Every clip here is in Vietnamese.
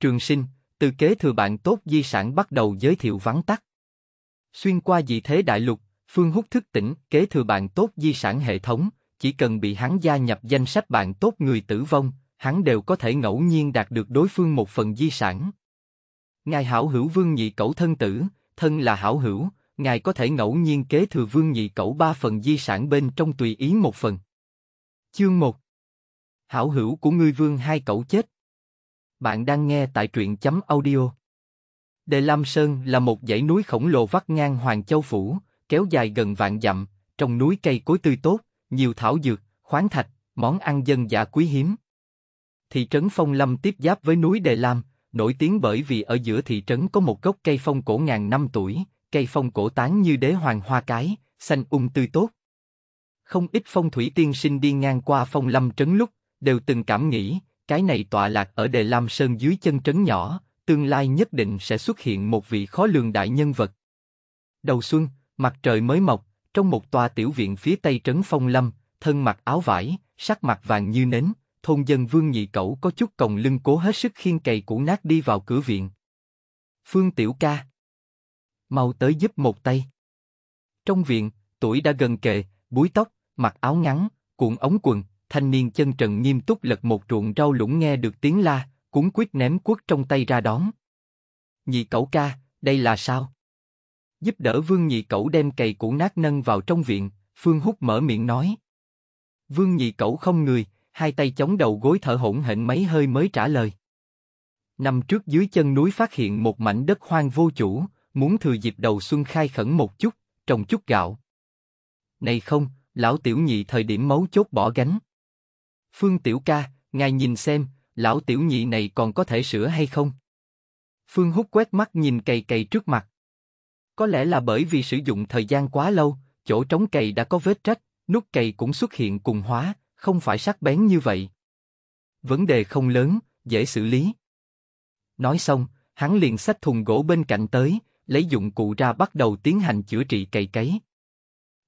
Trường sinh, từ kế thừa bạn tốt di sản bắt đầu giới thiệu vắn tắt. Xuyên qua dị thế đại lục, Phương hút thức tỉnh, kế thừa bạn tốt di sản hệ thống, chỉ cần bị hắn gia nhập danh sách bạn tốt người tử vong, hắn đều có thể ngẫu nhiên đạt được đối phương một phần di sản. Ngài hảo hữu vương nhị cẩu thân tử, thân là hảo hữu, ngài có thể ngẫu nhiên kế thừa vương nhị cẩu ba phần di sản bên trong tùy ý một phần. Chương 1 Hảo hữu của ngươi vương hai cẩu chết bạn đang nghe tại truyện chấm audio. Đề Lam Sơn là một dãy núi khổng lồ vắt ngang Hoàng Châu Phủ, kéo dài gần vạn dặm, trong núi cây cối tươi tốt, nhiều thảo dược, khoáng thạch, món ăn dân dã quý hiếm. Thị trấn Phong Lâm tiếp giáp với núi Đề Lam, nổi tiếng bởi vì ở giữa thị trấn có một gốc cây phong cổ ngàn năm tuổi, cây phong cổ tán như đế hoàng hoa cái, xanh um tươi tốt. Không ít phong thủy tiên sinh đi ngang qua Phong Lâm trấn lúc, đều từng cảm nghĩ, cái này tọa lạc ở Đề Lam Sơn dưới chân trấn nhỏ, tương lai nhất định sẽ xuất hiện một vị khó lường đại nhân vật. Đầu xuân, mặt trời mới mọc, trong một tòa tiểu viện phía tây trấn Phong Lâm, thân mặc áo vải, sắc mặt vàng như nến, thôn dân Vương Nhị Cẩu có chút còng lưng cố hết sức khiên cày củ nát đi vào cửa viện. Phương Tiểu Ca Mau tới giúp một tay. Trong viện, tuổi đã gần kề, búi tóc, mặc áo ngắn, cuộn ống quần, thanh niên chân trần nghiêm túc lật một ruộng rau lũng nghe được tiếng la, cuốn quyết ném quất trong tay ra đón. Nhị cẩu ca, đây là sao? Giúp đỡ vương nhị cẩu đem cày củ nát nâng vào trong viện, Phương hút mở miệng nói. Vương nhị cẩu không người, hai tay chống đầu gối thở hỗn hển mấy hơi mới trả lời. Năm trước dưới chân núi phát hiện một mảnh đất hoang vô chủ, muốn thừa dịp đầu xuân khai khẩn một chút, trồng chút gạo. Này không, lão tiểu nhị thời điểm mấu chốt bỏ gánh. Phương Tiểu Ca, ngài nhìn xem, lão tiểu nhị này còn có thể sửa hay không? Phương hút quét mắt nhìn cày cày trước mặt. Có lẽ là bởi vì sử dụng thời gian quá lâu, chỗ trống cày đã có vết rách, nút cày cũng xuất hiện cùng hóa, không phải sắc bén như vậy. Vấn đề không lớn, dễ xử lý. Nói xong, hắn liền xách thùng gỗ bên cạnh tới, lấy dụng cụ ra bắt đầu tiến hành chữa trị cày cấy.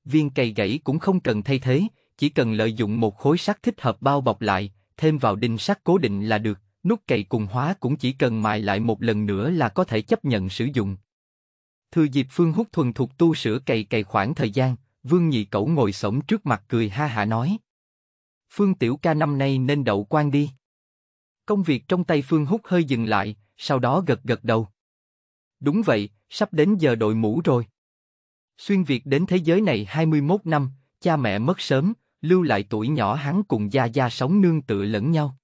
Viên cày gãy cũng không cần thay thế, chỉ cần lợi dụng một khối sắt thích hợp bao bọc lại, thêm vào đinh sắt cố định là được, nút cày cùng hóa cũng chỉ cần mài lại một lần nữa là có thể chấp nhận sử dụng. Thừa dịp Phương hút thuần thuộc tu sửa cày cày khoảng thời gian, Vương Nhị Cẩu ngồi sổng trước mặt cười ha hả nói. Phương Tiểu ca năm nay nên đậu quan đi. Công việc trong tay Phương hút hơi dừng lại, sau đó gật gật đầu. Đúng vậy, sắp đến giờ đội mũ rồi. Xuyên Việt đến thế giới này 21 năm, cha mẹ mất sớm, lưu lại tuổi nhỏ hắn cùng gia gia sống nương tựa lẫn nhau.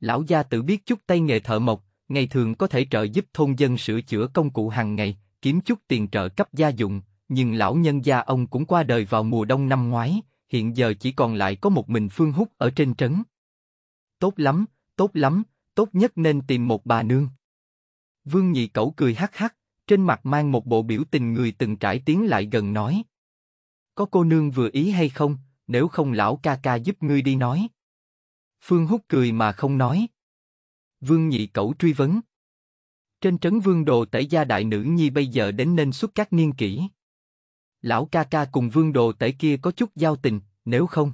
Lão gia tự biết chút tay nghề thợ mộc, ngày thường có thể trợ giúp thôn dân sửa chữa công cụ hàng ngày, kiếm chút tiền trợ cấp gia dụng, nhưng lão nhân gia ông cũng qua đời vào mùa đông năm ngoái, hiện giờ chỉ còn lại có một mình Phương Húc ở trên trấn. Tốt lắm, tốt lắm, tốt nhất nên tìm một bà nương. Vương Nhị Cẩu cười hắc hắc, trên mặt mang một bộ biểu tình người từng trải tiến lại gần nói. Có cô nương vừa ý hay không, nếu không lão ca ca giúp ngươi đi nói. Phương hút cười mà không nói. Vương nhị cẩu truy vấn. Trên trấn vương đồ tể gia đại nữ nhi bây giờ đến nên xuất các niên kỷ. Lão ca ca cùng vương đồ tể kia có chút giao tình, nếu không.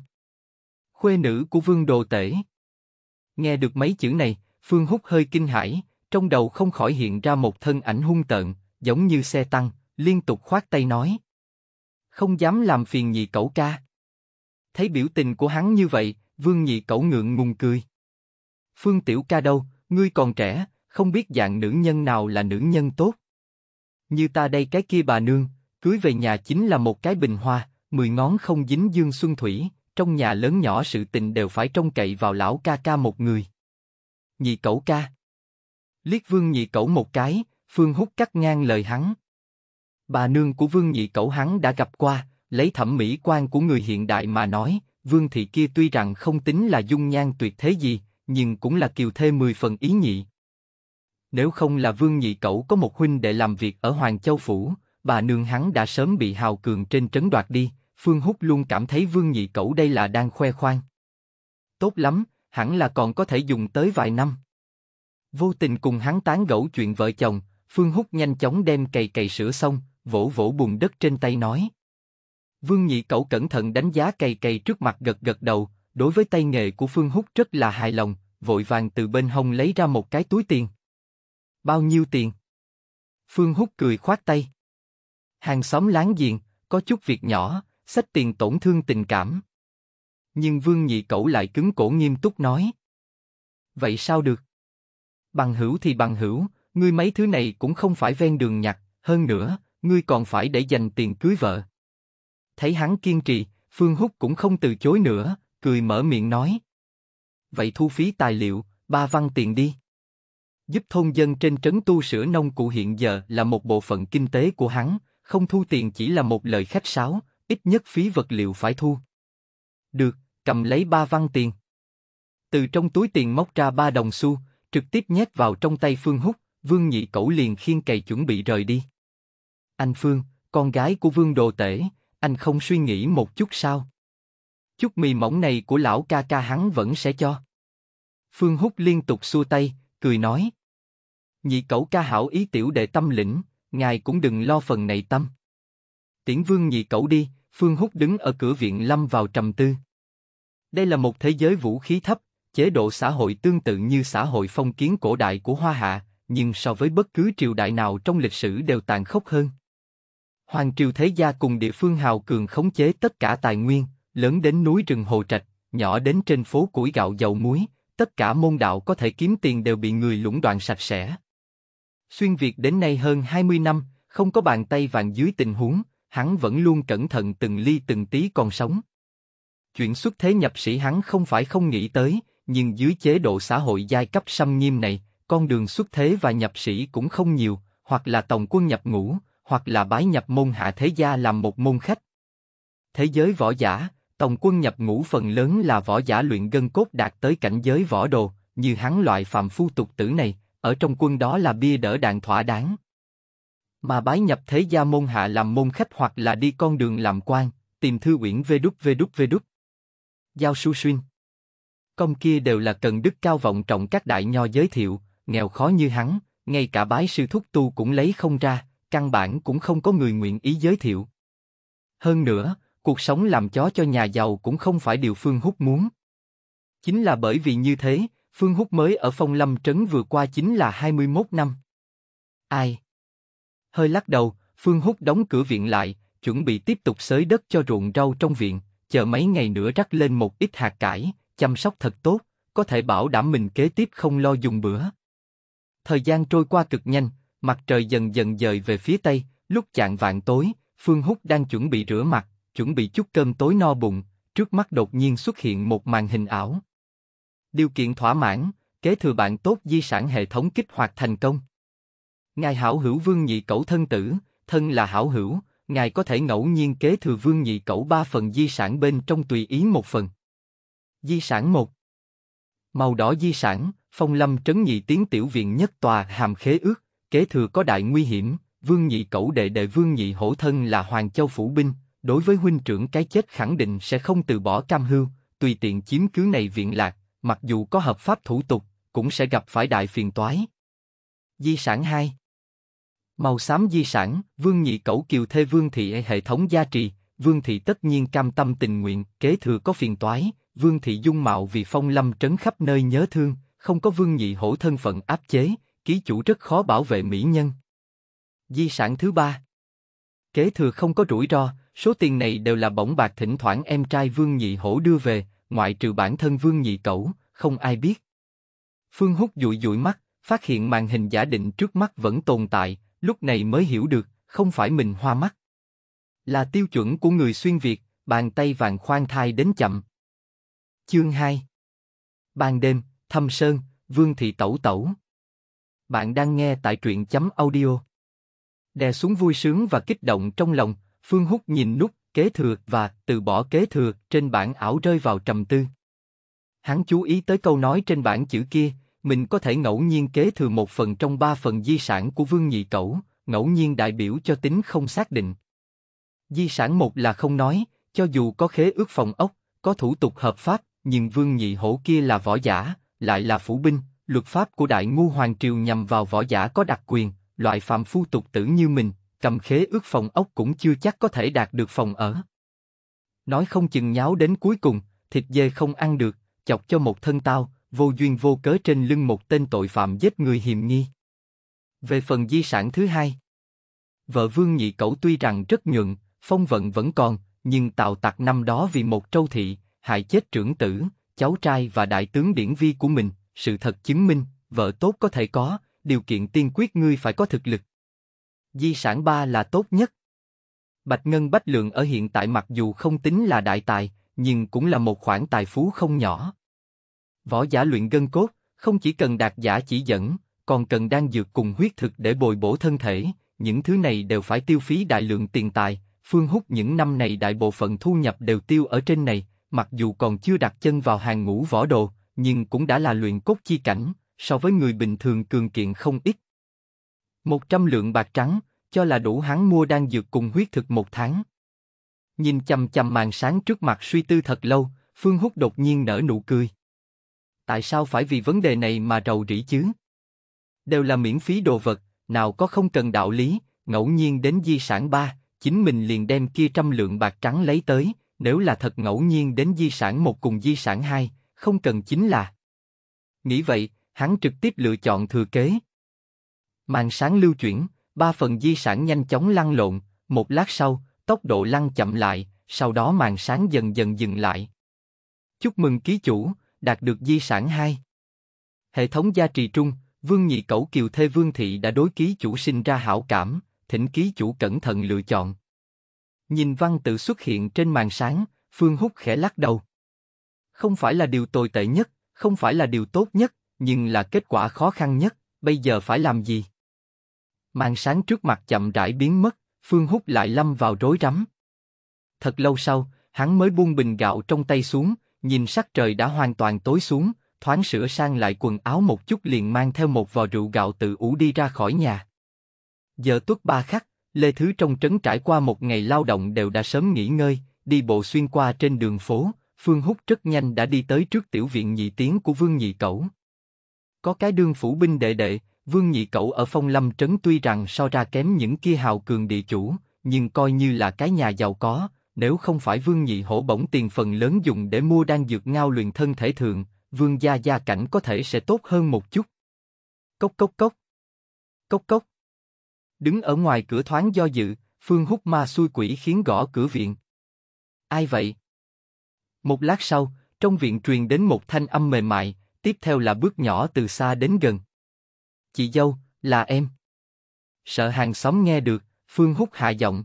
Khuê nữ của vương đồ tể. Nghe được mấy chữ này, Phương hút hơi kinh hãi, trong đầu không khỏi hiện ra một thân ảnh hung tợn, giống như xe tăng, liên tục khoát tay nói. Không dám làm phiền nhị cẩu ca thấy biểu tình của hắn như vậy, Vương Nhị Cẩu ngượng ngùng cười. Phương Tiểu Ca đâu, ngươi còn trẻ, không biết dạng nữ nhân nào là nữ nhân tốt. Như ta đây cái kia bà nương, cưới về nhà chính là một cái bình hoa, mười ngón không dính dương xuân thủy, trong nhà lớn nhỏ sự tình đều phải trông cậy vào lão ca ca một người. Nhị Cẩu ca. Liếc Vương Nhị Cẩu một cái, Phương hút cắt ngang lời hắn. Bà nương của Vương Nhị Cẩu hắn đã gặp qua, lấy thẩm mỹ quan của người hiện đại mà nói, vương thị kia tuy rằng không tính là dung nhan tuyệt thế gì, nhưng cũng là kiều thê mười phần ý nhị. Nếu không là vương nhị cậu có một huynh đệ làm việc ở Hoàng Châu Phủ, bà nương hắn đã sớm bị hào cường trên trấn đoạt đi, Phương Húc luôn cảm thấy vương nhị cậu đây là đang khoe khoang. Tốt lắm, hẳn là còn có thể dùng tới vài năm. Vô tình cùng hắn tán gẫu chuyện vợ chồng, Phương Húc nhanh chóng đem cày cày sữa xong, vỗ vỗ bùn đất trên tay nói. Vương Nhị Cẩu cẩn thận đánh giá cây cây trước mặt gật gật đầu, đối với tay nghề của Phương Húc rất là hài lòng, vội vàng từ bên hông lấy ra một cái túi tiền. Bao nhiêu tiền? Phương Húc cười khoát tay. Hàng xóm láng giềng, có chút việc nhỏ, sách tiền tổn thương tình cảm. Nhưng Vương Nhị Cẩu lại cứng cổ nghiêm túc nói. Vậy sao được? Bằng hữu thì bằng hữu, ngươi mấy thứ này cũng không phải ven đường nhặt, hơn nữa, ngươi còn phải để dành tiền cưới vợ. Thấy hắn kiên trì, Phương Húc cũng không từ chối nữa, cười mở miệng nói. Vậy thu phí tài liệu, ba văn tiền đi. Giúp thôn dân trên trấn tu sửa nông cụ hiện giờ là một bộ phận kinh tế của hắn, không thu tiền chỉ là một lời khách sáo, ít nhất phí vật liệu phải thu. Được, cầm lấy ba văn tiền. Từ trong túi tiền móc ra ba đồng xu, trực tiếp nhét vào trong tay Phương Húc, Vương Nhị Cẩu liền khiên cày chuẩn bị rời đi. Anh Phương, con gái của Vương Đồ Tể, anh không suy nghĩ một chút sao? Chút mì mỏng này của lão ca ca hắn vẫn sẽ cho. Phương Húc liên tục xua tay, cười nói. Nhị cậu ca hảo ý tiểu đệ tâm lĩnh, ngài cũng đừng lo phần này tâm. Tiễn vương nhị cậu đi, Phương Húc đứng ở cửa viện lâm vào trầm tư. Đây là một thế giới vũ khí thấp, chế độ xã hội tương tự như xã hội phong kiến cổ đại của Hoa Hạ, nhưng so với bất cứ triều đại nào trong lịch sử đều tàn khốc hơn. Hoàng triều thế gia cùng địa phương hào cường khống chế tất cả tài nguyên, lớn đến núi rừng hồ trạch, nhỏ đến trên phố củi gạo dầu muối, tất cả môn đạo có thể kiếm tiền đều bị người lũng đoạn sạch sẽ. Xuyên Việt đến nay hơn 20 năm, không có bàn tay vàng dưới tình huống, hắn vẫn luôn cẩn thận từng ly từng tí còn sống. Chuyện xuất thế nhập sĩ hắn không phải không nghĩ tới, nhưng dưới chế độ xã hội giai cấp xâm nghiêm này, con đường xuất thế và nhập sĩ cũng không nhiều, hoặc là tổng quân nhập ngũ, hoặc là bái nhập môn hạ thế gia làm một môn khách. Thế giới võ giả, tổng quân nhập ngũ phần lớn là võ giả luyện gân cốt đạt tới cảnh giới võ đồ, như hắn loại phạm phu tục tử này, ở trong quân đó là bia đỡ đạn thỏa đáng. Mà bái nhập thế gia môn hạ làm môn khách hoặc là đi con đường làm quan, tìm thư uyển vê đúc vê đúc vê đúc. Giao su xuyên. Công kia đều là cần đức cao vọng trọng các đại nho giới thiệu, nghèo khó như hắn, ngay cả bái sư thúc tu cũng lấy không ra, căn bản cũng không có người nguyện ý giới thiệu. Hơn nữa, cuộc sống làm chó cho nhà giàu cũng không phải điều Phương Húc muốn. Chính là bởi vì như thế, Phương Húc mới ở phong lâm trấn vừa qua chính là 21 năm. Ai? Hơi lắc đầu, Phương Húc đóng cửa viện lại, chuẩn bị tiếp tục xới đất cho ruộng rau trong viện, chờ mấy ngày nữa rắc lên một ít hạt cải, chăm sóc thật tốt, có thể bảo đảm mình kế tiếp không lo dùng bữa. Thời gian trôi qua cực nhanh, Mặt trời dần dần dời về phía tây, lúc chạng vạn tối, Phương Húc đang chuẩn bị rửa mặt, chuẩn bị chút cơm tối no bụng, trước mắt đột nhiên xuất hiện một màn hình ảo. Điều kiện thỏa mãn, kế thừa bạn tốt di sản hệ thống kích hoạt thành công. Ngài hảo hữu Vương Nhị Cẩu thân tử, thân là hảo hữu, ngài có thể ngẫu nhiên kế thừa Vương Nhị Cẩu ba phần di sản bên trong tùy ý một phần. Di sản một Màu đỏ di sản, phong lâm trấn nhị tiếng tiểu viện nhất tòa hàm khế ước, kế thừa có đại nguy hiểm, Vương Nhị Cẩu đệ đệ Vương Nhị Hổ thân là Hoàng Châu Phủ Binh, đối với huynh trưởng cái chết khẳng định sẽ không từ bỏ cam hưu, tùy tiện chiếm cứ này viện lạc, mặc dù có hợp pháp thủ tục, cũng sẽ gặp phải đại phiền toái. Di sản 2 Màu xám di sản, Vương Nhị Cẩu Kiều Thê Vương Thị e hệ thống gia trì, Vương Thị tất nhiên cam tâm tình nguyện, kế thừa có phiền toái, Vương Thị dung mạo vì phong lâm trấn khắp nơi nhớ thương, không có Vương Nhị hổ thân phận áp chế, ký chủ rất khó bảo vệ mỹ nhân. Di sản thứ ba. Kế thừa không có rủi ro, số tiền này đều là bổng bạc thỉnh thoảng em trai Vương Nhị Hổ đưa về, ngoại trừ bản thân Vương Nhị Cẩu, không ai biết. Phương hút dụi dụi mắt, phát hiện màn hình giả định trước mắt vẫn tồn tại, lúc này mới hiểu được, không phải mình hoa mắt. Là tiêu chuẩn của người xuyên Việt, bàn tay vàng khoan thai đến chậm. Chương 2 Ban đêm, thâm sơn, vương thị tẩu tẩu. Bạn đang nghe tại truyện chấm audio. Đè xuống vui sướng và kích động trong lòng, Phương Húc nhìn nút kế thừa và từ bỏ kế thừa trên bản ảo rơi vào trầm tư. Hắn chú ý tới câu nói trên bản chữ kia, mình có thể ngẫu nhiên kế thừa một phần trong ba phần di sản của Vương Nhị Cẩu, ngẫu nhiên đại biểu cho tính không xác định. Di sản một là không nói, cho dù có khế ước phòng ốc, có thủ tục hợp pháp, nhưng Vương Nhị Hổ kia là võ giả, lại là phủ binh, Luật pháp của Đại Ngu Hoàng Triều nhằm vào võ giả có đặc quyền, loại phạm phu tục tử như mình, cầm khế ước phòng ốc cũng chưa chắc có thể đạt được phòng ở. Nói không chừng nháo đến cuối cùng, thịt dê không ăn được, chọc cho một thân tao, vô duyên vô cớ trên lưng một tên tội phạm giết người hiểm nghi. Về phần di sản thứ hai, vợ Vương Nhị Cẩu tuy rằng rất nhuận, phong vận vẫn còn, nhưng tào tặc năm đó vì một trâu thị, hại chết trưởng tử, cháu trai và đại tướng điển vi của mình, sự thật chứng minh, vợ tốt có thể có, điều kiện tiên quyết ngươi phải có thực lực. Di sản ba là tốt nhất. Bạch Ngân Bách Lượng ở hiện tại mặc dù không tính là đại tài, nhưng cũng là một khoản tài phú không nhỏ. Võ giả luyện gân cốt, không chỉ cần đạt giả chỉ dẫn, còn cần đang dược cùng huyết thực để bồi bổ thân thể, những thứ này đều phải tiêu phí đại lượng tiền tài, Phương Húc những năm này đại bộ phận thu nhập đều tiêu ở trên này, mặc dù còn chưa đặt chân vào hàng ngũ võ đồ, nhưng cũng đã là luyện cốt chi cảnh, so với người bình thường cường kiện không ít. Một trăm lượng bạc trắng, cho là đủ hắn mua đang dược cùng huyết thực một tháng. Nhìn chầm chầm màn sáng trước mặt suy tư thật lâu, Phương Húc đột nhiên nở nụ cười. Tại sao phải vì vấn đề này mà rầu rĩ chứ? Đều là miễn phí đồ vật, nào có không cần đạo lý, ngẫu nhiên đến di sản ba, chính mình liền đem kia trăm lượng bạc trắng lấy tới, nếu là thật ngẫu nhiên đến di sản một cùng di sản hai, không cần chính là. Nghĩ vậy, hắn trực tiếp lựa chọn thừa kế. Màn sáng lưu chuyển, ba phần di sản nhanh chóng lăn lộn, một lát sau, tốc độ lăn chậm lại, sau đó màn sáng dần dần dừng lại. Chúc mừng ký chủ, đạt được di sản 2. Hệ thống gia trì trung, Vương Nhị Cẩu Kiều Thê Vương Thị đã đối ký chủ sinh ra hảo cảm, thỉnh ký chủ cẩn thận lựa chọn. Nhìn văn tự xuất hiện trên màn sáng, Phương hút khẽ lắc đầu không phải là điều tồi tệ nhất, không phải là điều tốt nhất, nhưng là kết quả khó khăn nhất, bây giờ phải làm gì? Màn sáng trước mặt chậm rãi biến mất, Phương Húc lại lâm vào rối rắm. Thật lâu sau, hắn mới buông bình gạo trong tay xuống, nhìn sắc trời đã hoàn toàn tối xuống, thoáng sửa sang lại quần áo một chút liền mang theo một vò rượu gạo tự ủ đi ra khỏi nhà. Giờ tuất ba khắc, Lê Thứ trong trấn trải qua một ngày lao động đều đã sớm nghỉ ngơi, đi bộ xuyên qua trên đường phố, Phương Húc rất nhanh đã đi tới trước tiểu viện nhị tiếng của Vương Nhị Cẩu. Có cái đương phủ binh đệ đệ, Vương Nhị Cẩu ở phong lâm trấn tuy rằng so ra kém những kia hào cường địa chủ, nhưng coi như là cái nhà giàu có, nếu không phải Vương Nhị Hổ bổng tiền phần lớn dùng để mua đan dược ngao luyện thân thể thường, Vương Gia Gia cảnh có thể sẽ tốt hơn một chút. Cốc cốc cốc. Cốc cốc. Đứng ở ngoài cửa thoáng do dự, Phương Húc ma xui quỷ khiến gõ cửa viện. Ai vậy? Một lát sau, trong viện truyền đến một thanh âm mềm mại, tiếp theo là bước nhỏ từ xa đến gần. Chị dâu, là em. Sợ hàng xóm nghe được, Phương hút hạ giọng.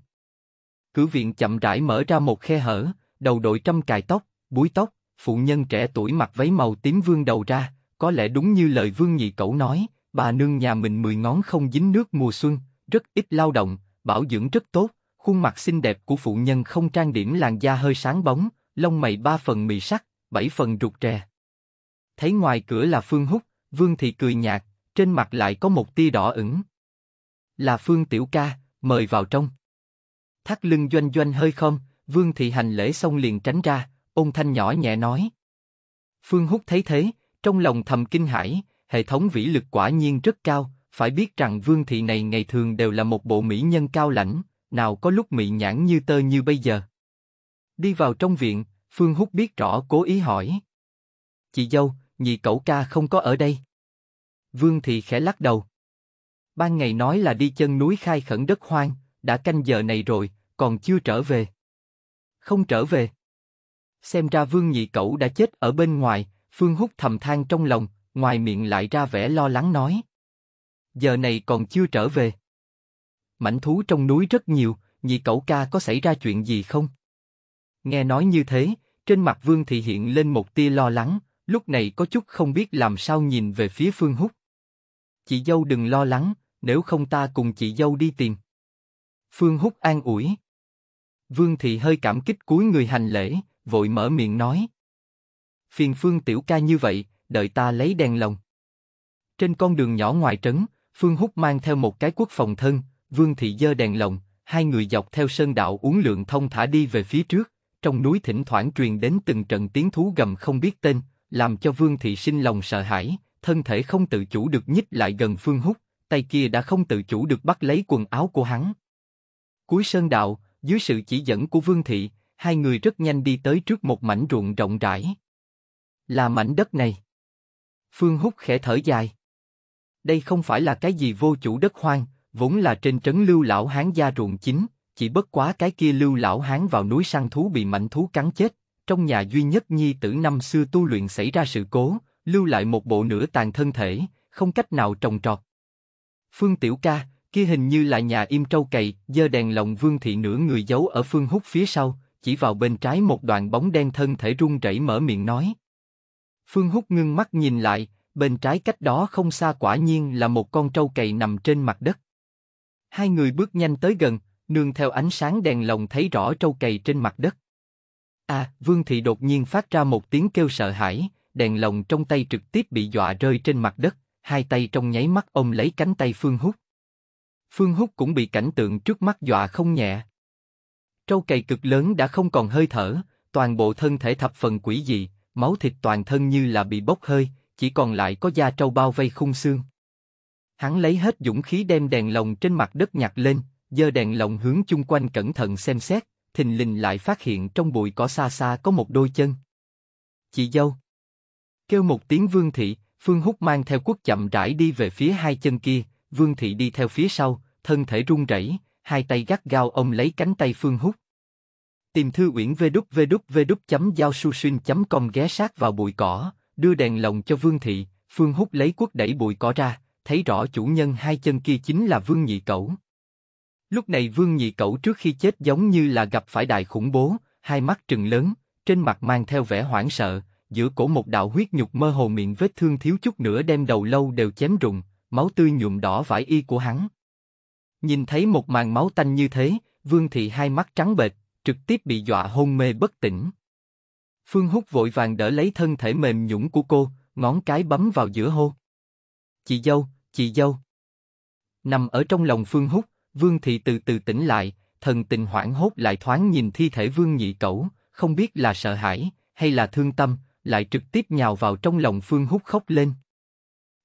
Cửa viện chậm rãi mở ra một khe hở, đầu đội trăm cài tóc, búi tóc, phụ nhân trẻ tuổi mặc váy màu tím vương đầu ra, có lẽ đúng như lời Vương Nhị Cẩu nói, bà nương nhà mình mười ngón không dính nước mùa xuân, rất ít lao động, bảo dưỡng rất tốt, khuôn mặt xinh đẹp của phụ nhân không trang điểm làn da hơi sáng bóng, lông mày ba phần mì sắt, bảy phần rụt rè. Thấy ngoài cửa là Phương Húc, Vương Thị cười nhạt, trên mặt lại có một tia đỏ ửng. Là Phương Tiểu Ca, mời vào trong. Thắt lưng doanh doanh hơi không, Vương Thị hành lễ xong liền tránh ra, ôn thanh nhỏ nhẹ nói. Phương Húc thấy thế, trong lòng thầm kinh hãi, hệ thống vĩ lực quả nhiên rất cao, phải biết rằng Vương Thị này ngày thường đều là một bộ mỹ nhân cao lãnh, nào có lúc mị nhãn như tơ như bây giờ. Đi vào trong viện, Phương Húc biết rõ cố ý hỏi. Chị dâu, nhị cậu ca không có ở đây. Vương Thị khẽ lắc đầu. Ban ngày nói là đi chân núi khai khẩn đất hoang, đã canh giờ này rồi, còn chưa trở về. Không trở về. Xem ra Vương nhị cậu đã chết ở bên ngoài, Phương Húc thầm than trong lòng, ngoài miệng lại ra vẻ lo lắng nói. Giờ này còn chưa trở về. Mảnh thú trong núi rất nhiều, nhị cậu ca có xảy ra chuyện gì không? Nghe nói như thế, trên mặt Vương Thị hiện lên một tia lo lắng, lúc này có chút không biết làm sao nhìn về phía Phương Húc. Chị dâu đừng lo lắng, nếu không ta cùng chị dâu đi tìm. Phương Húc an ủi. Vương Thị hơi cảm kích cuối người hành lễ, vội mở miệng nói. Phiền Phương Tiểu ca như vậy, đợi ta lấy đèn lồng. Trên con đường nhỏ ngoài trấn, Phương Húc mang theo một cái quốc phòng thân, Vương Thị dơ đèn lồng, hai người dọc theo sơn đạo uống lượng thông thả đi về phía trước trong núi thỉnh thoảng truyền đến từng trận tiếng thú gầm không biết tên, làm cho Vương Thị sinh lòng sợ hãi, thân thể không tự chủ được nhích lại gần Phương Húc, tay kia đã không tự chủ được bắt lấy quần áo của hắn. Cuối sơn đạo, dưới sự chỉ dẫn của Vương Thị, hai người rất nhanh đi tới trước một mảnh ruộng rộng rãi. Là mảnh đất này. Phương Húc khẽ thở dài. Đây không phải là cái gì vô chủ đất hoang, vốn là trên trấn lưu lão hán gia ruộng chính, chỉ bất quá cái kia lưu lão hán vào núi săn thú bị mạnh thú cắn chết, trong nhà duy nhất nhi tử năm xưa tu luyện xảy ra sự cố, lưu lại một bộ nửa tàn thân thể, không cách nào trồng trọt. Phương Tiểu Ca, kia hình như là nhà im trâu cày, dơ đèn lồng vương thị nửa người giấu ở phương hút phía sau, chỉ vào bên trái một đoạn bóng đen thân thể run rẩy mở miệng nói. Phương hút ngưng mắt nhìn lại, bên trái cách đó không xa quả nhiên là một con trâu cày nằm trên mặt đất. Hai người bước nhanh tới gần, nương theo ánh sáng đèn lồng thấy rõ trâu cày trên mặt đất. A, à, Vương Thị đột nhiên phát ra một tiếng kêu sợ hãi, đèn lồng trong tay trực tiếp bị dọa rơi trên mặt đất, hai tay trong nháy mắt ôm lấy cánh tay Phương Húc. Phương Húc cũng bị cảnh tượng trước mắt dọa không nhẹ. Trâu cày cực lớn đã không còn hơi thở, toàn bộ thân thể thập phần quỷ dị, máu thịt toàn thân như là bị bốc hơi, chỉ còn lại có da trâu bao vây khung xương. Hắn lấy hết dũng khí đem đèn lồng trên mặt đất nhặt lên, giơ đèn lồng hướng chung quanh cẩn thận xem xét, thình lình lại phát hiện trong bụi cỏ xa xa có một đôi chân. Chị dâu. Kêu một tiếng vương thị, Phương Húc mang theo quốc chậm rãi đi về phía hai chân kia, vương thị đi theo phía sau, thân thể run rẩy, hai tay gắt gao ôm lấy cánh tay Phương Húc. Tìm thư uyển vê đúc vê đúc vê đúc chấm giao su xuyên chấm com ghé sát vào bụi cỏ, đưa đèn lồng cho vương thị, Phương Húc lấy quốc đẩy bụi cỏ ra, thấy rõ chủ nhân hai chân kia chính là vương nhị cẩu. Lúc này Vương Nhị Cẩu trước khi chết giống như là gặp phải đại khủng bố, hai mắt trừng lớn, trên mặt mang theo vẻ hoảng sợ, giữa cổ một đạo huyết nhục mơ hồ miệng vết thương thiếu chút nữa đem đầu lâu đều chém rụng, máu tươi nhuộm đỏ vải y của hắn. Nhìn thấy một màn máu tanh như thế, Vương Thị hai mắt trắng bệt trực tiếp bị dọa hôn mê bất tỉnh. Phương Húc vội vàng đỡ lấy thân thể mềm nhũn của cô, ngón cái bấm vào giữa hô. Chị dâu, chị dâu. Nằm ở trong lòng Phương Húc, Vương Thị từ từ tỉnh lại, thần tình hoảng hốt lại thoáng nhìn thi thể Vương Nhị Cẩu, không biết là sợ hãi hay là thương tâm, lại trực tiếp nhào vào trong lòng Phương Húc khóc lên.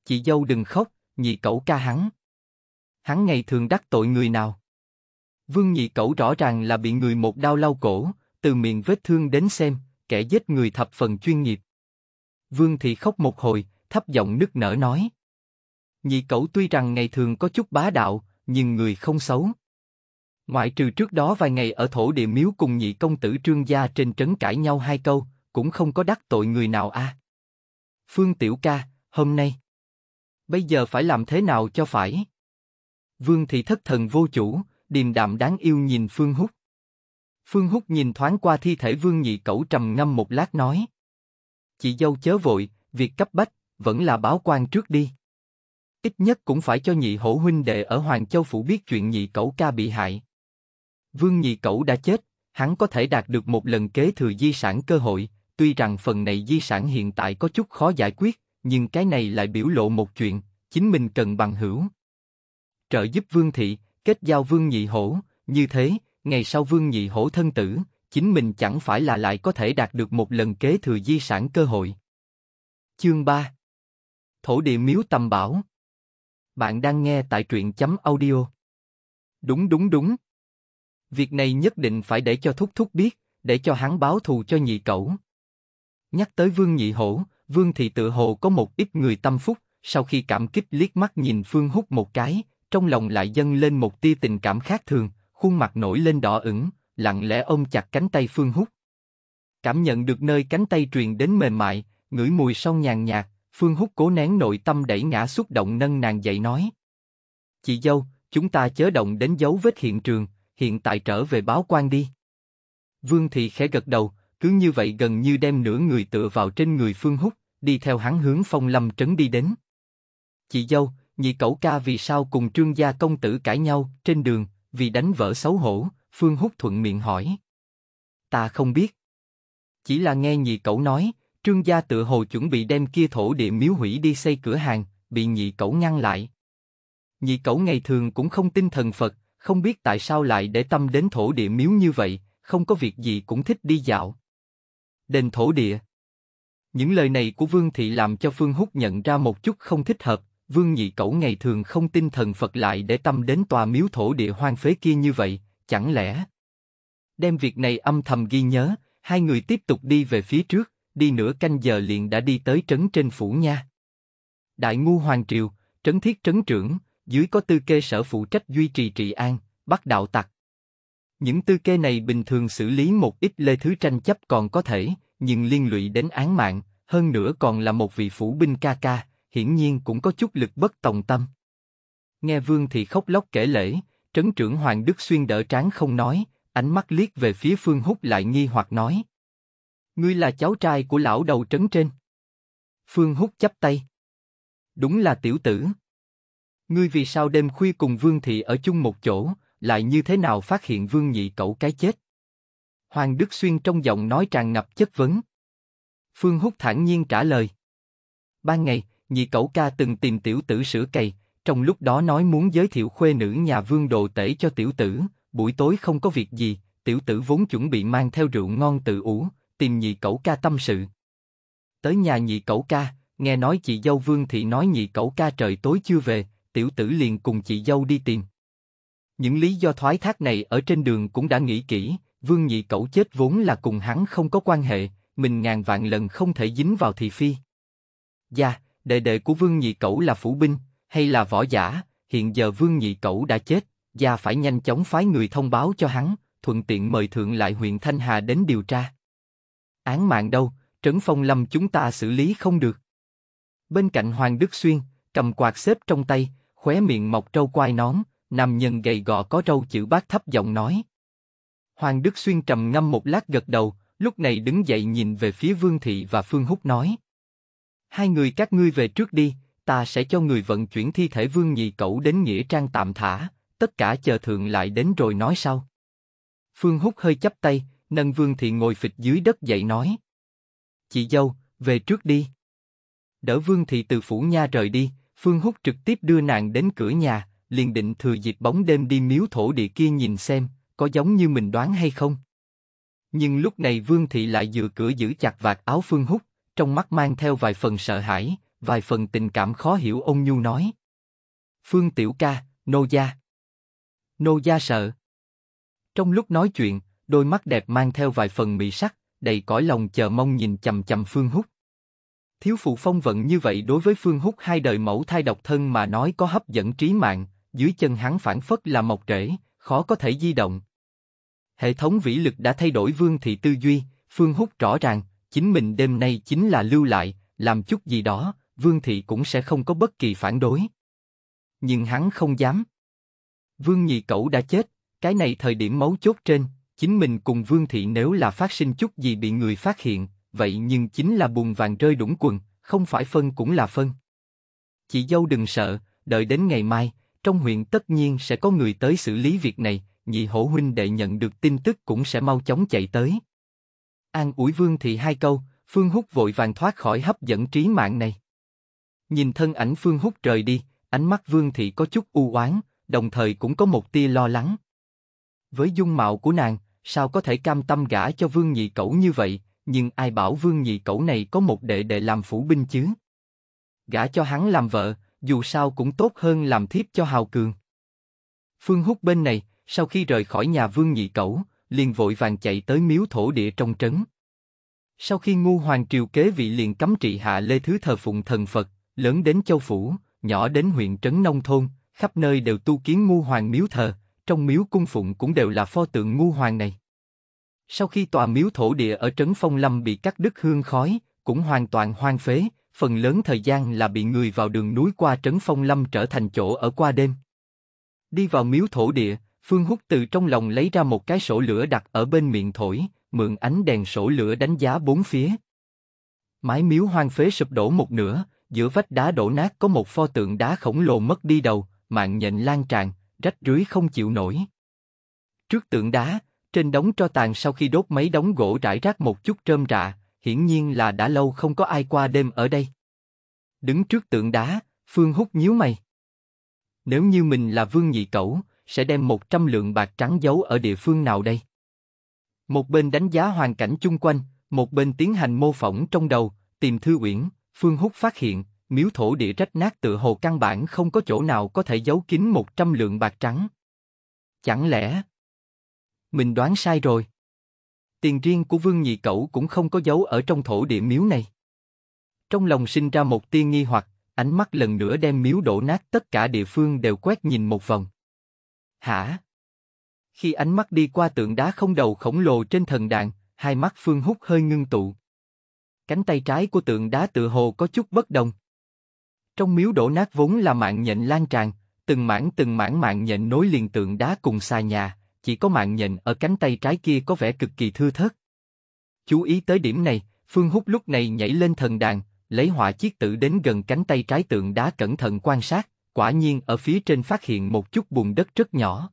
Chị dâu đừng khóc, Nhị Cẩu ca hắn. Hắn ngày thường đắc tội người nào? Vương Nhị Cẩu rõ ràng là bị người một đao lau cổ, từ miệng vết thương đến xem, kẻ giết người thập phần chuyên nghiệp. Vương Thị khóc một hồi, thấp giọng nức nở nói. Nhị Cẩu tuy rằng ngày thường có chút bá đạo, nhưng người không xấu. Ngoại trừ trước đó vài ngày ở thổ địa miếu cùng nhị công tử trương gia trên trấn cãi nhau hai câu, cũng không có đắc tội người nào a. Phương Tiểu Ca, hôm nay. Bây giờ phải làm thế nào cho phải? Vương thị thất thần vô chủ, điềm đạm đáng yêu nhìn Phương Húc. Phương Húc nhìn thoáng qua thi thể Vương Nhị Cẩu trầm ngâm một lát nói. Chị dâu chớ vội, việc cấp bách, vẫn là báo quan trước đi. Ít nhất cũng phải cho nhị hổ huynh đệ ở Hoàng Châu Phủ biết chuyện nhị cẩu ca bị hại. Vương nhị cẩu đã chết, hắn có thể đạt được một lần kế thừa di sản cơ hội, tuy rằng phần này di sản hiện tại có chút khó giải quyết, nhưng cái này lại biểu lộ một chuyện, chính mình cần bằng hữu. Trợ giúp vương thị, kết giao vương nhị hổ, như thế, ngày sau vương nhị hổ thân tử, chính mình chẳng phải là lại có thể đạt được một lần kế thừa di sản cơ hội. Chương 3 Thổ địa miếu tầm bảo bạn đang nghe tại truyện chấm audio. Đúng đúng đúng. Việc này nhất định phải để cho Thúc Thúc biết, để cho hắn báo thù cho nhị cẩu. Nhắc tới Vương Nhị Hổ, Vương thị tự hồ có một ít người tâm phúc, sau khi cảm kích liếc mắt nhìn Phương Húc một cái, trong lòng lại dâng lên một tia tình cảm khác thường, khuôn mặt nổi lên đỏ ửng, lặng lẽ ôm chặt cánh tay Phương Húc. Cảm nhận được nơi cánh tay truyền đến mềm mại, ngửi mùi sông nhàn nhạt, Phương Húc cố nén nội tâm đẩy ngã xúc động nâng nàng dậy nói. Chị dâu, chúng ta chớ động đến dấu vết hiện trường, hiện tại trở về báo quan đi. Vương Thị khẽ gật đầu, cứ như vậy gần như đem nửa người tựa vào trên người Phương Húc, đi theo hắn hướng phong lâm trấn đi đến. Chị dâu, nhị cậu ca vì sao cùng trương gia công tử cãi nhau trên đường, vì đánh vỡ xấu hổ, Phương Húc thuận miệng hỏi. Ta không biết. Chỉ là nghe nhị cậu nói, Trương gia tự hồ chuẩn bị đem kia thổ địa miếu hủy đi xây cửa hàng, bị nhị cẩu ngăn lại. Nhị cẩu ngày thường cũng không tin thần Phật, không biết tại sao lại để tâm đến thổ địa miếu như vậy, không có việc gì cũng thích đi dạo. Đền thổ địa Những lời này của Vương Thị làm cho Phương Húc nhận ra một chút không thích hợp, Vương Nhị Cẩu ngày thường không tin thần Phật lại để tâm đến tòa miếu thổ địa hoang phế kia như vậy, chẳng lẽ... Đem việc này âm thầm ghi nhớ, hai người tiếp tục đi về phía trước, đi nửa canh giờ liền đã đi tới trấn trên phủ nha. Đại ngu hoàng triều, trấn thiết trấn trưởng, dưới có tư kê sở phụ trách duy trì trị an, bắt đạo tặc. Những tư kê này bình thường xử lý một ít lê thứ tranh chấp còn có thể, nhưng liên lụy đến án mạng, hơn nữa còn là một vị phủ binh ca ca, hiển nhiên cũng có chút lực bất tòng tâm. Nghe vương thì khóc lóc kể lễ, trấn trưởng Hoàng Đức Xuyên đỡ trán không nói, ánh mắt liếc về phía Phương hút lại nghi hoặc nói, Ngươi là cháu trai của lão đầu trấn trên. Phương Húc chắp tay. Đúng là tiểu tử. Ngươi vì sao đêm khuya cùng Vương Thị ở chung một chỗ, lại như thế nào phát hiện Vương Nhị cậu cái chết? Hoàng Đức Xuyên trong giọng nói tràn ngập chất vấn. Phương Húc thản nhiên trả lời. Ban ngày, Nhị cậu ca từng tìm tiểu tử sửa cày, trong lúc đó nói muốn giới thiệu khuê nữ nhà Vương Đồ Tể cho tiểu tử, buổi tối không có việc gì, tiểu tử vốn chuẩn bị mang theo rượu ngon tự uống tìm nhị cẩu ca tâm sự. Tới nhà nhị cẩu ca, nghe nói chị dâu Vương Thị nói nhị cẩu ca trời tối chưa về, tiểu tử liền cùng chị dâu đi tìm. Những lý do thoái thác này ở trên đường cũng đã nghĩ kỹ, Vương nhị cẩu chết vốn là cùng hắn không có quan hệ, mình ngàn vạn lần không thể dính vào thị phi. Dạ, đệ đệ của Vương nhị cẩu là phủ binh, hay là võ giả, hiện giờ Vương nhị cẩu đã chết, gia phải nhanh chóng phái người thông báo cho hắn, thuận tiện mời thượng lại huyện Thanh Hà đến điều tra. Án mạng đâu, Trấn Phong Lâm chúng ta xử lý không được. Bên cạnh Hoàng Đức Xuyên, cầm quạt xếp trong tay, khóe miệng mọc trâu quai nón, nam nhân gầy gò có râu chữ bác thấp giọng nói. Hoàng Đức Xuyên trầm ngâm một lát gật đầu, lúc này đứng dậy nhìn về phía Vương Thị và Phương Húc nói. Hai người các ngươi về trước đi, ta sẽ cho người vận chuyển thi thể Vương Nhị Cẩu đến Nghĩa Trang tạm thả, tất cả chờ thượng lại đến rồi nói sau. Phương Húc hơi chắp tay, nân Vương Thị ngồi phịch dưới đất dậy nói. Chị dâu, về trước đi. Đỡ Vương Thị từ phủ nha rời đi, Phương Húc trực tiếp đưa nàng đến cửa nhà, liền định thừa dịp bóng đêm đi miếu thổ địa kia nhìn xem, có giống như mình đoán hay không. Nhưng lúc này Vương Thị lại dựa cửa giữ chặt vạt áo Phương Húc, trong mắt mang theo vài phần sợ hãi, vài phần tình cảm khó hiểu ông Nhu nói. Phương Tiểu Ca, Nô Gia. Nô Gia sợ. Trong lúc nói chuyện, đôi mắt đẹp mang theo vài phần mị sắc, đầy cõi lòng chờ mong nhìn chầm chầm Phương Húc. Thiếu phụ phong vận như vậy đối với Phương Húc hai đời mẫu thai độc thân mà nói có hấp dẫn trí mạng, dưới chân hắn phản phất là mọc rễ, khó có thể di động. Hệ thống vĩ lực đã thay đổi vương thị tư duy, Phương Húc rõ ràng, chính mình đêm nay chính là lưu lại, làm chút gì đó, vương thị cũng sẽ không có bất kỳ phản đối. Nhưng hắn không dám. Vương nhị cậu đã chết, cái này thời điểm mấu chốt trên, chính mình cùng Vương Thị nếu là phát sinh chút gì bị người phát hiện, vậy nhưng chính là buồn vàng rơi đũng quần, không phải phân cũng là phân. Chị dâu đừng sợ, đợi đến ngày mai, trong huyện tất nhiên sẽ có người tới xử lý việc này, nhị hổ huynh đệ nhận được tin tức cũng sẽ mau chóng chạy tới. An ủi Vương Thị hai câu, Phương Húc vội vàng thoát khỏi hấp dẫn trí mạng này. Nhìn thân ảnh Phương Húc rời đi, ánh mắt Vương Thị có chút u oán, đồng thời cũng có một tia lo lắng. Với dung mạo của nàng, sao có thể cam tâm gả cho Vương Nhị Cẩu như vậy, nhưng ai bảo Vương Nhị Cẩu này có một đệ đệ làm phủ binh chứ? Gả cho hắn làm vợ, dù sao cũng tốt hơn làm thiếp cho Hào Cường. Phương Húc bên này, sau khi rời khỏi nhà Vương Nhị Cẩu, liền vội vàng chạy tới miếu thổ địa trong trấn. Sau khi ngu hoàng triều kế vị liền cấm trị hạ lê thứ thờ phụng thần Phật, lớn đến châu phủ, nhỏ đến huyện trấn nông thôn, khắp nơi đều tu kiến ngu hoàng miếu thờ, trong miếu cung phụng cũng đều là pho tượng ngu hoàng này. Sau khi tòa miếu thổ địa ở trấn Phong Lâm bị cắt đứt hương khói, cũng hoàn toàn hoang phế, phần lớn thời gian là bị người vào đường núi qua trấn Phong Lâm trở thành chỗ ở qua đêm. Đi vào miếu thổ địa, Phương Húc từ trong lòng lấy ra một cái sổ lửa đặt ở bên miệng thổi, mượn ánh đèn sổ lửa đánh giá bốn phía. Mái miếu hoang phế sụp đổ một nửa, giữa vách đá đổ nát có một pho tượng đá khổng lồ mất đi đầu, mạng nhện lan tràn, rách rưới không chịu nổi. Trước tượng đá, trên đống tro tàn sau khi đốt mấy đống gỗ rải rác một chút trơm rạ, hiển nhiên là đã lâu không có ai qua đêm ở đây. Đứng trước tượng đá, Phương Húc nhíu mày. Nếu như mình là Vương Nhị Cẩu, sẽ đem 100 lượng bạc trắng giấu ở địa phương nào đây? Một bên đánh giá hoàn cảnh chung quanh, một bên tiến hành mô phỏng trong đầu, tìm thư uyển, Phương Húc phát hiện, miếu thổ địa rách nát tựa hồ căn bản không có chỗ nào có thể giấu kín một trăm lượng bạc trắng. Chẳng lẽ... Mình đoán sai rồi. Tiền riêng của Vương Nhị Cẩu cũng không có giấu ở trong thổ địa miếu này. Trong lòng sinh ra một tia nghi hoặc, ánh mắt lần nữa đem miếu đổ nát tất cả địa phương đều quét nhìn một vòng. Hả? Khi ánh mắt đi qua tượng đá không đầu khổng lồ trên thần đàn, hai mắt Phương Húc hơi ngưng tụ. Cánh tay trái của tượng đá tự hồ có chút bất đồng. Trong miếu đổ nát vốn là mạng nhện lan tràn, từng mảng từng mảng mạng nhện nối liền tượng đá cùng xa nhà, chỉ có mạng nhện ở cánh tay trái kia có vẻ cực kỳ thưa thớt. Chú ý tới điểm này, Phương Húc lúc này nhảy lên thần đàn, lấy họa chiếc tử đến gần cánh tay trái tượng đá cẩn thận quan sát, quả nhiên ở phía trên phát hiện một chút bùn đất rất nhỏ.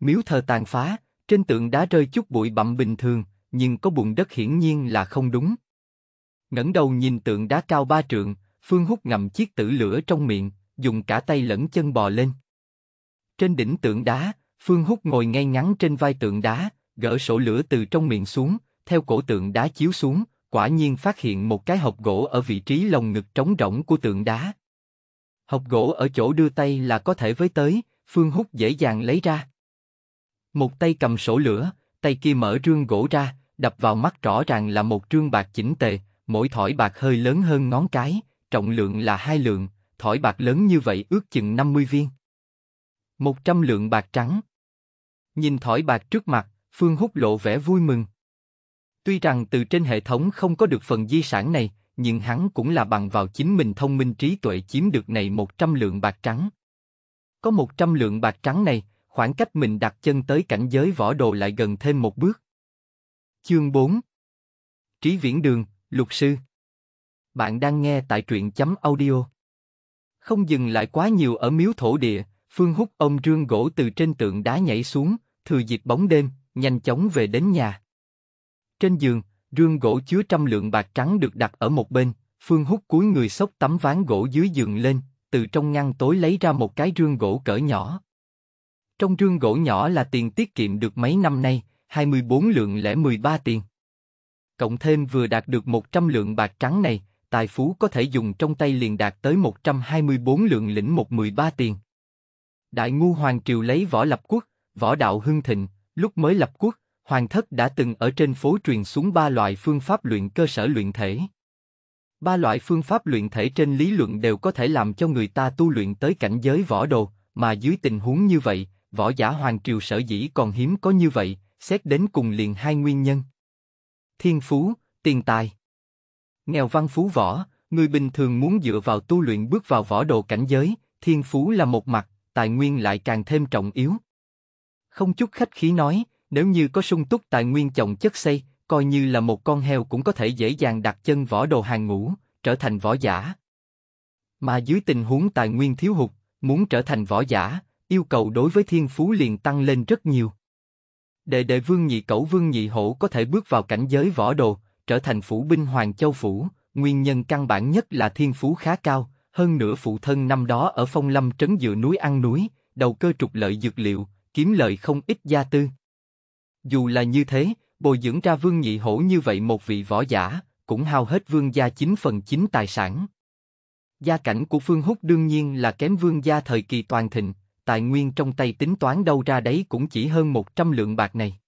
Miếu thờ tàn phá, trên tượng đá rơi chút bụi bặm bình thường, nhưng có bùn đất hiển nhiên là không đúng. Ngẩng đầu nhìn tượng đá cao ba trượng, Phương hút ngậm chiếc tử lửa trong miệng, dùng cả tay lẫn chân bò lên. Trên đỉnh tượng đá, Phương hút ngồi ngay ngắn trên vai tượng đá, gỡ sổ lửa từ trong miệng xuống, theo cổ tượng đá chiếu xuống, quả nhiên phát hiện một cái hộp gỗ ở vị trí lồng ngực trống rỗng của tượng đá. Hộp gỗ ở chỗ đưa tay là có thể với tới, Phương hút dễ dàng lấy ra. Một tay cầm sổ lửa, tay kia mở rương gỗ ra, đập vào mắt rõ ràng là một trương bạc chỉnh tề, mỗi thỏi bạc hơi lớn hơn ngón cái, trọng lượng là hai lượng, thỏi bạc lớn như vậy ước chừng 50 viên. 100 lượng bạc trắng. Nhìn thỏi bạc trước mặt, Phương hút lộ vẻ vui mừng. Tuy rằng từ trên hệ thống không có được phần di sản này, nhưng hắn cũng là bằng vào chính mình thông minh trí tuệ chiếm được này 100 lượng bạc trắng. Có 100 lượng bạc trắng này, khoảng cách mình đặt chân tới cảnh giới võ đồ lại gần thêm một bước. Chương 4 Trí Viễn Đường, Luật Sư bạn đang nghe tại truyện chấm audio. Không dừng lại quá nhiều ở miếu thổ địa, Phương hút ông rương gỗ từ trên tượng đá nhảy xuống, thừa dịp bóng đêm, nhanh chóng về đến nhà. Trên giường, rương gỗ chứa trăm lượng bạc trắng được đặt ở một bên, Phương hút cuối người xốc tấm ván gỗ dưới giường lên, từ trong ngăn tối lấy ra một cái rương gỗ cỡ nhỏ. Trong rương gỗ nhỏ là tiền tiết kiệm được mấy năm nay, 24 lượng lẻ 13 tiền. Cộng thêm vừa đạt được 100 lượng bạc trắng này, tài phú có thể dùng trong tay liền đạt tới 124 lượng lĩnh một 13 tiền. Đại ngu hoàng triều lấy võ lập quốc, võ đạo hưng thịnh, lúc mới lập quốc, hoàng thất đã từng ở trên phố truyền xuống ba loại phương pháp luyện cơ sở luyện thể. Ba loại phương pháp luyện thể trên lý luận đều có thể làm cho người ta tu luyện tới cảnh giới võ đồ, mà dưới tình huống như vậy, võ giả hoàng triều sở dĩ còn hiếm có như vậy, xét đến cùng liền hai nguyên nhân. Thiên phú, tiền tài nghèo văn phú võ, người bình thường muốn dựa vào tu luyện bước vào võ đồ cảnh giới, thiên phú là một mặt, tài nguyên lại càng thêm trọng yếu. Không chút khách khí nói, nếu như có sung túc tài nguyên chồng chất xây, coi như là một con heo cũng có thể dễ dàng đặt chân võ đồ hàng ngũ, trở thành võ giả. Mà dưới tình huống tài nguyên thiếu hụt, muốn trở thành võ giả, yêu cầu đối với thiên phú liền tăng lên rất nhiều. Đệ đệ vương nhị cẩu vương nhị hổ có thể bước vào cảnh giới võ đồ, trở thành phủ binh Hoàng Châu Phủ, nguyên nhân căn bản nhất là thiên phú khá cao, hơn nữa phụ thân năm đó ở phong lâm trấn dựa núi ăn núi, đầu cơ trục lợi dược liệu, kiếm lợi không ít gia tư. Dù là như thế, bồi dưỡng ra vương nhị hổ như vậy một vị võ giả, cũng hao hết vương gia 9 phần 9 tài sản. Gia cảnh của Phương Húc đương nhiên là kém vương gia thời kỳ toàn thịnh, tài nguyên trong tay tính toán đâu ra đấy cũng chỉ hơn một trăm lượng bạc này.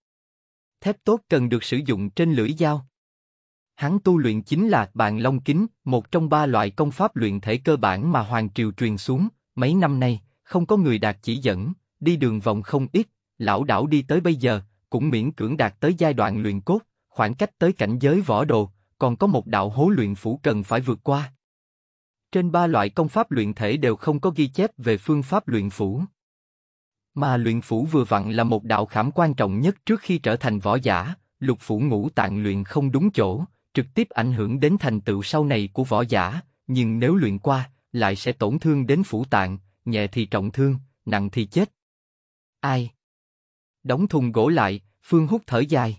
Thép tốt cần được sử dụng trên lưỡi dao. Hắn tu luyện chính là Bạn Long Kính, một trong ba loại công pháp luyện thể cơ bản mà Hoàng Triều truyền xuống, mấy năm nay, không có người đạt chỉ dẫn, đi đường vòng không ít, lão đảo đi tới bây giờ, cũng miễn cưỡng đạt tới giai đoạn luyện cốt, khoảng cách tới cảnh giới võ đồ, còn có một đạo hố luyện phủ cần phải vượt qua. Trên ba loại công pháp luyện thể đều không có ghi chép về phương pháp luyện phủ. Mà luyện phủ vừa vặn là một đạo khảm quan trọng nhất trước khi trở thành võ giả, lục phủ ngũ tạng luyện không đúng chỗ, trực tiếp ảnh hưởng đến thành tựu sau này của võ giả, nhưng nếu luyện qua, lại sẽ tổn thương đến phủ tạng, nhẹ thì trọng thương, nặng thì chết. Ai? Đóng thùng gỗ lại, Phương hút thở dài.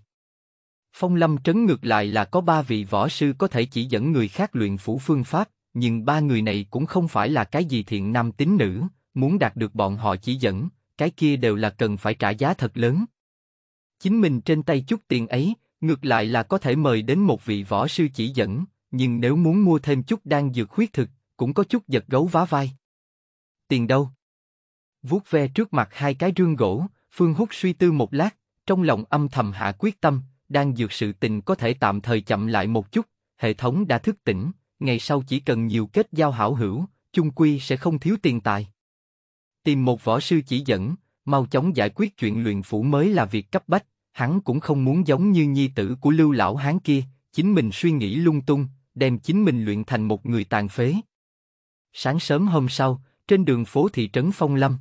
Phong Lâm trấn ngược lại là có ba vị võ sư có thể chỉ dẫn người khác luyện phủ phương pháp, nhưng ba người này cũng không phải là cái gì thiện nam tín nữ, muốn đạt được bọn họ chỉ dẫn, cái kia đều là cần phải trả giá thật lớn. Chính mình trên tay chút tiền ấy, Ngược lại là có thể mời đến một vị võ sư chỉ dẫn, nhưng nếu muốn mua thêm chút đan dược huyết thực, cũng có chút giật gấu vá vai. Tiền đâu? Vuốt ve trước mặt hai cái rương gỗ, Phương Húc suy tư một lát, trong lòng âm thầm hạ quyết tâm, Đan dược sự tình có thể tạm thời chậm lại một chút, hệ thống đã thức tỉnh, ngày sau chỉ cần nhiều kết giao hảo hữu, chung quy sẽ không thiếu tiền tài. Tìm một võ sư chỉ dẫn, mau chóng giải quyết chuyện luyện phủ mới là việc cấp bách, hắn cũng không muốn giống như nhi tử của lưu lão hán kia, chính mình suy nghĩ lung tung, đem chính mình luyện thành một người tàn phế. Sáng sớm hôm sau, trên đường phố thị trấn Phong Lâm,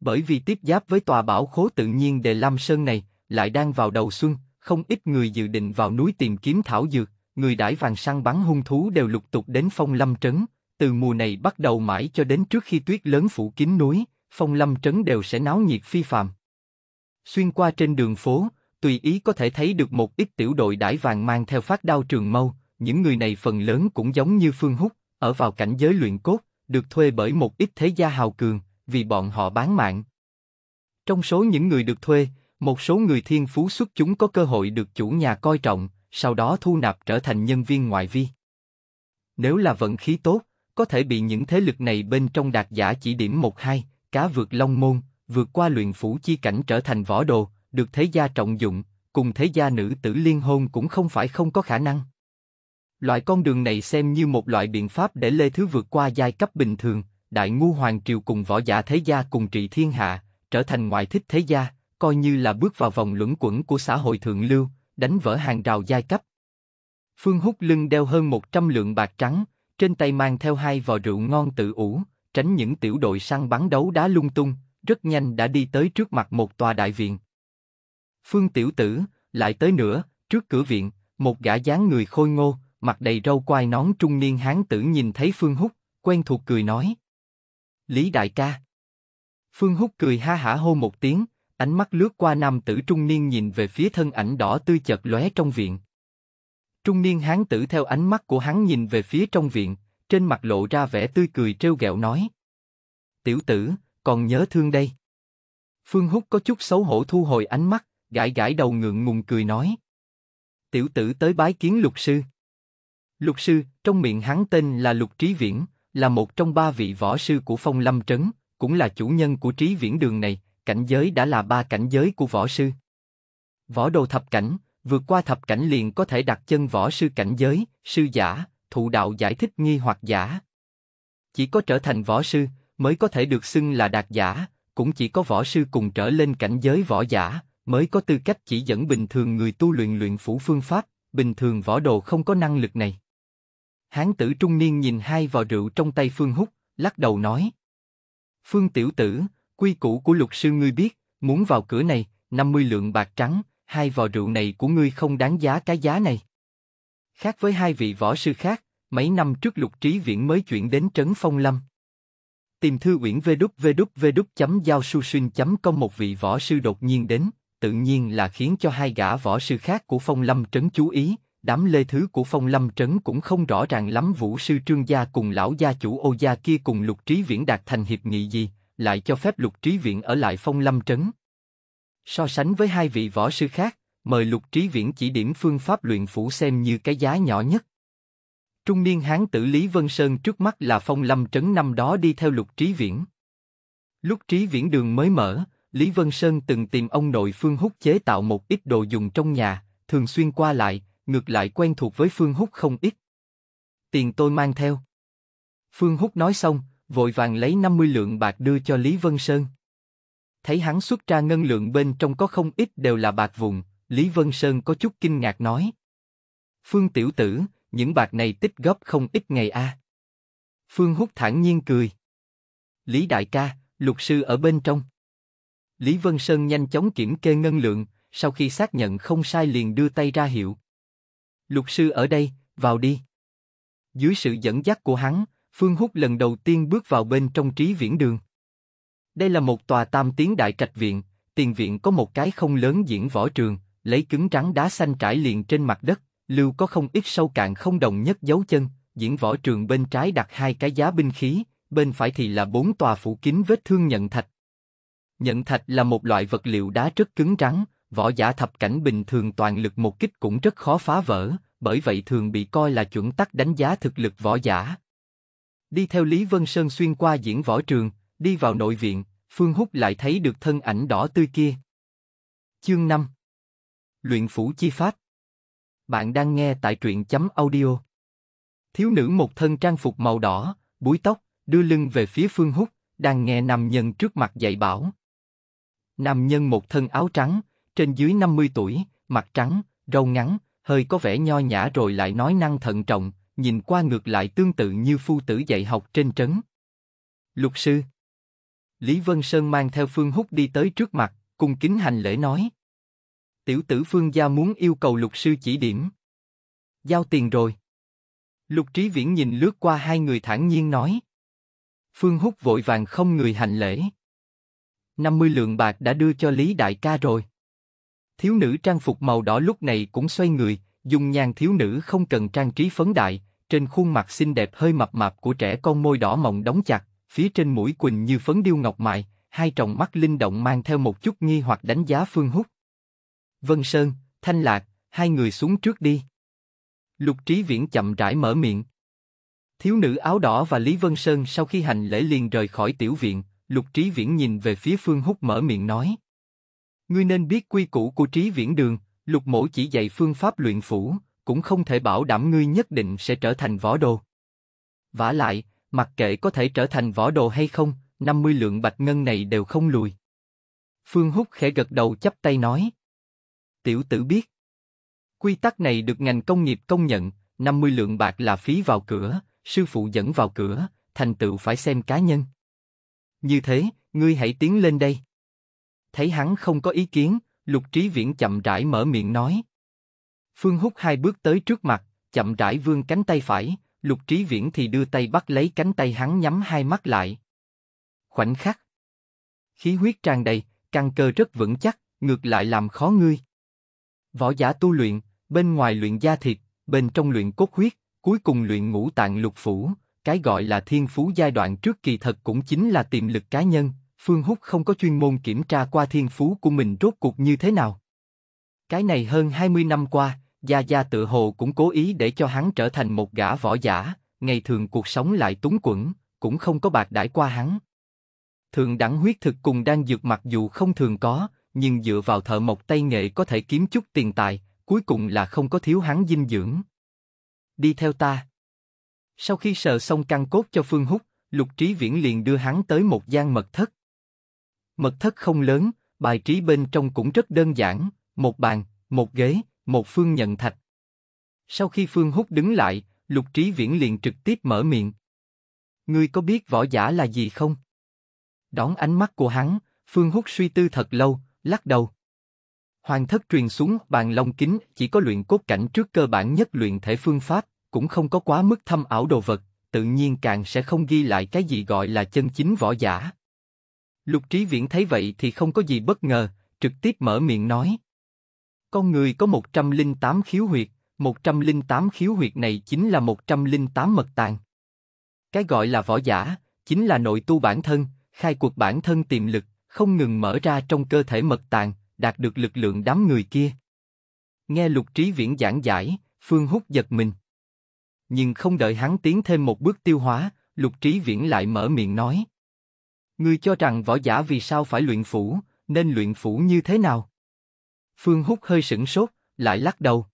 bởi vì tiếp giáp với tòa bảo khố tự nhiên Đề Lam Sơn này, lại đang vào đầu xuân, không ít người dự định vào núi tìm kiếm thảo dược, người đãi vàng săn bắn hung thú đều lục tục đến Phong Lâm trấn, từ mùa này bắt đầu mãi cho đến trước khi tuyết lớn phủ kín núi, Phong Lâm trấn đều sẽ náo nhiệt phi phàm. Xuyên qua trên đường phố, tùy ý có thể thấy được một ít tiểu đội đãi vàng mang theo phát đao trường mâu, những người này phần lớn cũng giống như Phương Húc, ở vào cảnh giới luyện cốt, được thuê bởi một ít thế gia hào cường, vì bọn họ bán mạng. Trong số những người được thuê, một số người thiên phú xuất chúng có cơ hội được chủ nhà coi trọng, sau đó thu nạp trở thành nhân viên ngoại vi. Nếu là vận khí tốt, có thể bị những thế lực này bên trong đạt giả chỉ điểm một hai, cá vượt long môn, vượt qua luyện phủ chi cảnh trở thành võ đồ, được thế gia trọng dụng, cùng thế gia nữ tử liên hôn cũng không phải không có khả năng. Loại con đường này xem như một loại biện pháp để Lê Thứ vượt qua giai cấp bình thường, đại ngu hoàng triều cùng võ giả thế gia cùng trị thiên hạ, trở thành ngoại thích thế gia, coi như là bước vào vòng luẩn quẩn của xã hội thượng lưu, đánh vỡ hàng rào giai cấp. Phương hút lưng đeo hơn 100 lượng bạc trắng, trên tay mang theo hai vò rượu ngon tự ủ, tránh những tiểu đội săn bắn đấu đá lung tung, rất nhanh đã đi tới trước mặt một tòa đại viện. Phương Tiểu Tử, lại tới nữa, trước cửa viện, một gã dáng người khôi ngô, mặt đầy râu quai nón trung niên hán tử nhìn thấy Phương Húc, quen thuộc cười nói. Lý đại ca. Phương Húc cười ha hả hô một tiếng, ánh mắt lướt qua nam tử trung niên nhìn về phía thân ảnh đỏ tươi chợt lóe trong viện. Trung niên hán tử theo ánh mắt của hắn nhìn về phía trong viện, trên mặt lộ ra vẻ tươi cười trêu ghẹo nói. Tiểu tử, còn nhớ thương đây. Phương Húc có chút xấu hổ thu hồi ánh mắt, gãi gãi đầu ngượng ngùng cười nói. Tiểu tử tới bái kiến luật sư. Luật sư, trong miệng hắn tên là Lục Trí Viễn, là một trong ba vị võ sư của phong lâm trấn, cũng là chủ nhân của trí viễn đường này, cảnh giới đã là ba cảnh giới của võ sư. Võ đồ thập cảnh, vượt qua thập cảnh liền có thể đặt chân võ sư cảnh giới, sư giả, thụ đạo giải thích nghi hoặc giả. Chỉ có trở thành võ sư, mới có thể được xưng là đạt giả, cũng chỉ có võ sư cùng trở lên cảnh giới võ giả, mới có tư cách chỉ dẫn bình thường người tu luyện luyện phủ phương pháp, bình thường võ đồ không có năng lực này. Hán tử trung niên nhìn hai vò rượu trong tay Phương Húc, lắc đầu nói. Phương tiểu tử, quy củ của luật sư ngươi biết, muốn vào cửa này, 50 lượng bạc trắng, hai vò rượu này của ngươi không đáng giá cái giá này. Khác với hai vị võ sư khác, mấy năm trước lục trí viễn mới chuyển đến trấn Phong Lâm. Tìm thư uyển đúc đúc đúc chấm giao su www chấm com Một vị võ sư đột nhiên đến, tự nhiên là khiến cho hai gã võ sư khác của phong lâm trấn chú ý, đám lê thứ của phong lâm trấn cũng không rõ ràng lắm vũ sư trương gia cùng lão gia chủ ô gia kia cùng lục trí viễn đạt thành hiệp nghị gì, lại cho phép lục trí viễn ở lại phong lâm trấn. So sánh với hai vị võ sư khác, mời lục trí viễn chỉ điểm phương pháp luyện phủ xem như cái giá nhỏ nhất trung niên hán tử Lý Vân Sơn trước mắt là Phong Lâm Trấn năm đó đi theo Lục Trí Viễn. Lúc Trí Viễn đường mới mở, Lý Vân Sơn từng tìm ông nội Phương Húc chế tạo một ít đồ dùng trong nhà, thường xuyên qua lại, ngược lại quen thuộc với Phương Húc không ít. Tiền tôi mang theo. Phương Húc nói xong, vội vàng lấy 50 lượng bạc đưa cho Lý Vân Sơn. Thấy hắn xuất ra ngân lượng bên trong có không ít đều là bạc vùng, Lý Vân Sơn có chút kinh ngạc nói. Phương tiểu tử, những bạc này tích góp không ít ngày a. À. Phương Húc thản nhiên cười. Lý đại ca, luật sư ở bên trong. Lý Vân Sơn nhanh chóng kiểm kê ngân lượng, sau khi xác nhận không sai liền đưa tay ra hiệu. Luật sư ở đây, vào đi. Dưới sự dẫn dắt của hắn, Phương Húc lần đầu tiên bước vào bên trong trí viễn đường. Đây là một tòa tam tiến đại trạch viện, tiền viện có một cái không lớn diễn võ trường, lấy cứng trắng đá xanh trải liền trên mặt đất, lưu có không ít sâu cạn không đồng nhất dấu chân, diễn võ trường bên trái đặt hai cái giá binh khí, bên phải thì là bốn tòa phủ kín vết thương nhận thạch. Nhận thạch là một loại vật liệu đá rất cứng rắn, võ giả thập cảnh bình thường toàn lực một kích cũng rất khó phá vỡ, bởi vậy thường bị coi là chuẩn tắc đánh giá thực lực võ giả. Đi theo Lý Vân Sơn xuyên qua diễn võ trường, đi vào nội viện, Phương Húc lại thấy được thân ảnh đỏ tươi kia. Chương 5 Luyện Phủ Chi Pháp bạn đang nghe tại truyện chấm audio. Thiếu nữ một thân trang phục màu đỏ, búi tóc, đưa lưng về phía Phương Húc, đang nghe nam nhân trước mặt dạy bảo. Nam nhân một thân áo trắng, trên dưới 50 tuổi, mặt trắng, râu ngắn, hơi có vẻ nho nhã rồi lại nói năng thận trọng, nhìn qua ngược lại tương tự như phu tử dạy học trên trấn. Luật sư Lý Vân Sơn mang theo Phương Húc đi tới trước mặt, cung kính hành lễ nói tiểu tử Phương Gia muốn yêu cầu luật sư chỉ điểm. Giao tiền rồi. Lục Trí Viễn nhìn lướt qua hai người thản nhiên nói. Phương hút vội vàng không người hành lễ. 50 lượng bạc đã đưa cho Lý Đại ca rồi. Thiếu nữ trang phục màu đỏ lúc này cũng xoay người, dùng nhàn thiếu nữ không cần trang trí phấn đại, trên khuôn mặt xinh đẹp hơi mập mạp của trẻ con môi đỏ mọng đóng chặt, phía trên mũi quỳnh như phấn điêu ngọc mại, hai tròng mắt linh động mang theo một chút nghi hoặc đánh giá Phương Húc. Vân Sơn, Thanh Lạc, hai người xuống trước đi. Lục Trí Viễn chậm rãi mở miệng. Thiếu nữ áo đỏ và Lý Vân Sơn sau khi hành lễ liền rời khỏi tiểu viện, Lục Trí Viễn nhìn về phía Phương Húc mở miệng nói. Ngươi nên biết quy củ của Trí Viễn Đường, Lục Mổ chỉ dạy phương pháp luyện phủ, cũng không thể bảo đảm ngươi nhất định sẽ trở thành võ đồ. Vả lại, mặc kệ có thể trở thành võ đồ hay không, 50 lượng bạch ngân này đều không lùi. Phương Húc khẽ gật đầu chắp tay nói tiểu tử biết. Quy tắc này được ngành công nghiệp công nhận, 50 lượng bạc là phí vào cửa, sư phụ dẫn vào cửa, thành tựu phải xem cá nhân. Như thế, ngươi hãy tiến lên đây. Thấy hắn không có ý kiến, lục trí viễn chậm rãi mở miệng nói. Phương Húc hai bước tới trước mặt, chậm rãi vươn cánh tay phải, lục trí viễn thì đưa tay bắt lấy cánh tay hắn nhắm hai mắt lại. Khoảnh khắc. Khí huyết tràn đầy, căng cơ rất vững chắc, ngược lại làm khó ngươi. Võ giả tu luyện, bên ngoài luyện da thịt, bên trong luyện cốt huyết, cuối cùng luyện ngũ tạng lục phủ, cái gọi là thiên phú giai đoạn trước kỳ thật cũng chính là tiềm lực cá nhân, Phương Húc không có chuyên môn kiểm tra qua thiên phú của mình rốt cuộc như thế nào. Cái này hơn 20 năm qua, Gia Gia tự hồ cũng cố ý để cho hắn trở thành một gã võ giả, ngày thường cuộc sống lại túng quẫn, cũng không có bạc đãi qua hắn. Thường đẳng huyết thực cùng đang dược mặc dù không thường có, nhưng dựa vào thợ mộc tay nghệ có thể kiếm chút tiền tài, cuối cùng là không có thiếu hắn dinh dưỡng. Đi theo ta. Sau khi sờ xong căn cốt cho Phương Húc, Lục Trí Viễn liền đưa hắn tới một gian mật thất. Mật thất không lớn, bài trí bên trong cũng rất đơn giản, một bàn, một ghế, một phương nhận thạch. Sau khi Phương Húc đứng lại, Lục Trí Viễn liền trực tiếp mở miệng. Ngươi có biết võ giả là gì không? Đón ánh mắt của hắn, Phương Húc suy tư thật lâu, lắc đầu. Hoàng thất truyền xuống bàn long kính chỉ có luyện cốt cảnh trước cơ bản nhất luyện thể phương pháp, cũng không có quá mức thâm ảo đồ vật, tự nhiên càng sẽ không ghi lại cái gì gọi là chân chính võ giả. Lục Trí Viễn thấy vậy thì không có gì bất ngờ, trực tiếp mở miệng nói. Con người có 108 khiếu huyệt, 108 khiếu huyệt này chính là 108 mật tàng. Cái gọi là võ giả, chính là nội tu bản thân, khai cuộc bản thân tiềm lực, không ngừng mở ra trong cơ thể mật tàng, đạt được lực lượng đám người kia. Nghe lục trí viễn giảng giải, Phương Húc giật mình. Nhưng không đợi hắn tiến thêm một bước tiêu hóa, lục trí viễn lại mở miệng nói. Ngươi cho rằng võ giả vì sao phải luyện phủ, nên luyện phủ như thế nào? Phương Húc hơi sửng sốt, lại lắc đầu.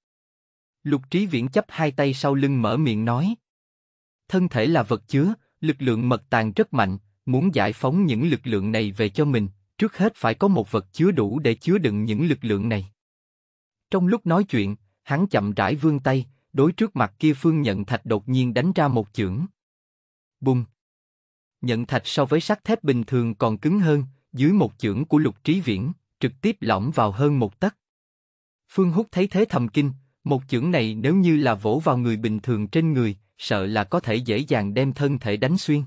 Lục trí viễn chấp hai tay sau lưng mở miệng nói. Thân thể là vật chứa, lực lượng mật tàng rất mạnh, Muốn giải phóng những lực lượng này về cho mình, trước hết phải có một vật chứa đủ để chứa đựng những lực lượng này. Trong lúc nói chuyện, hắn chậm rãi vươn tay, đối trước mặt kia phương nhận thạch đột nhiên đánh ra một chưởng. Bùng! Nhận thạch so với sắt thép bình thường còn cứng hơn, dưới một chưởng của lục trí viễn, trực tiếp lõm vào hơn một tấc. Phương hút thấy thế thầm kinh, một chưởng này nếu như là vỗ vào người bình thường trên người, sợ là có thể dễ dàng đem thân thể đánh xuyên.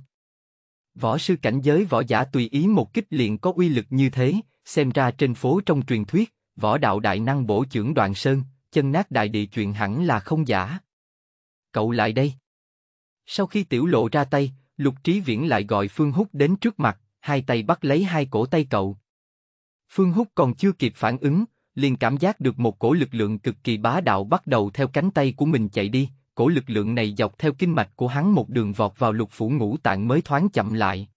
Võ sư cảnh giới võ giả tùy ý một kích liền có uy lực như thế, xem ra trên phố trong truyền thuyết, võ đạo đại năng bổ trưởng đoạn sơn, chân nát đại địa chuyện hẳn là không giả. Cậu lại đây. Sau khi tiểu lộ ra tay, lục trí viễn lại gọi Phương Húc đến trước mặt, hai tay bắt lấy hai cổ tay cậu. Phương Húc còn chưa kịp phản ứng, liền cảm giác được một cổ lực lượng cực kỳ bá đạo bắt đầu theo cánh tay của mình chạy đi, cổ lực lượng này dọc theo kinh mạch của hắn một đường vọt vào lục phủ ngũ tạng mới thoáng chậm lại.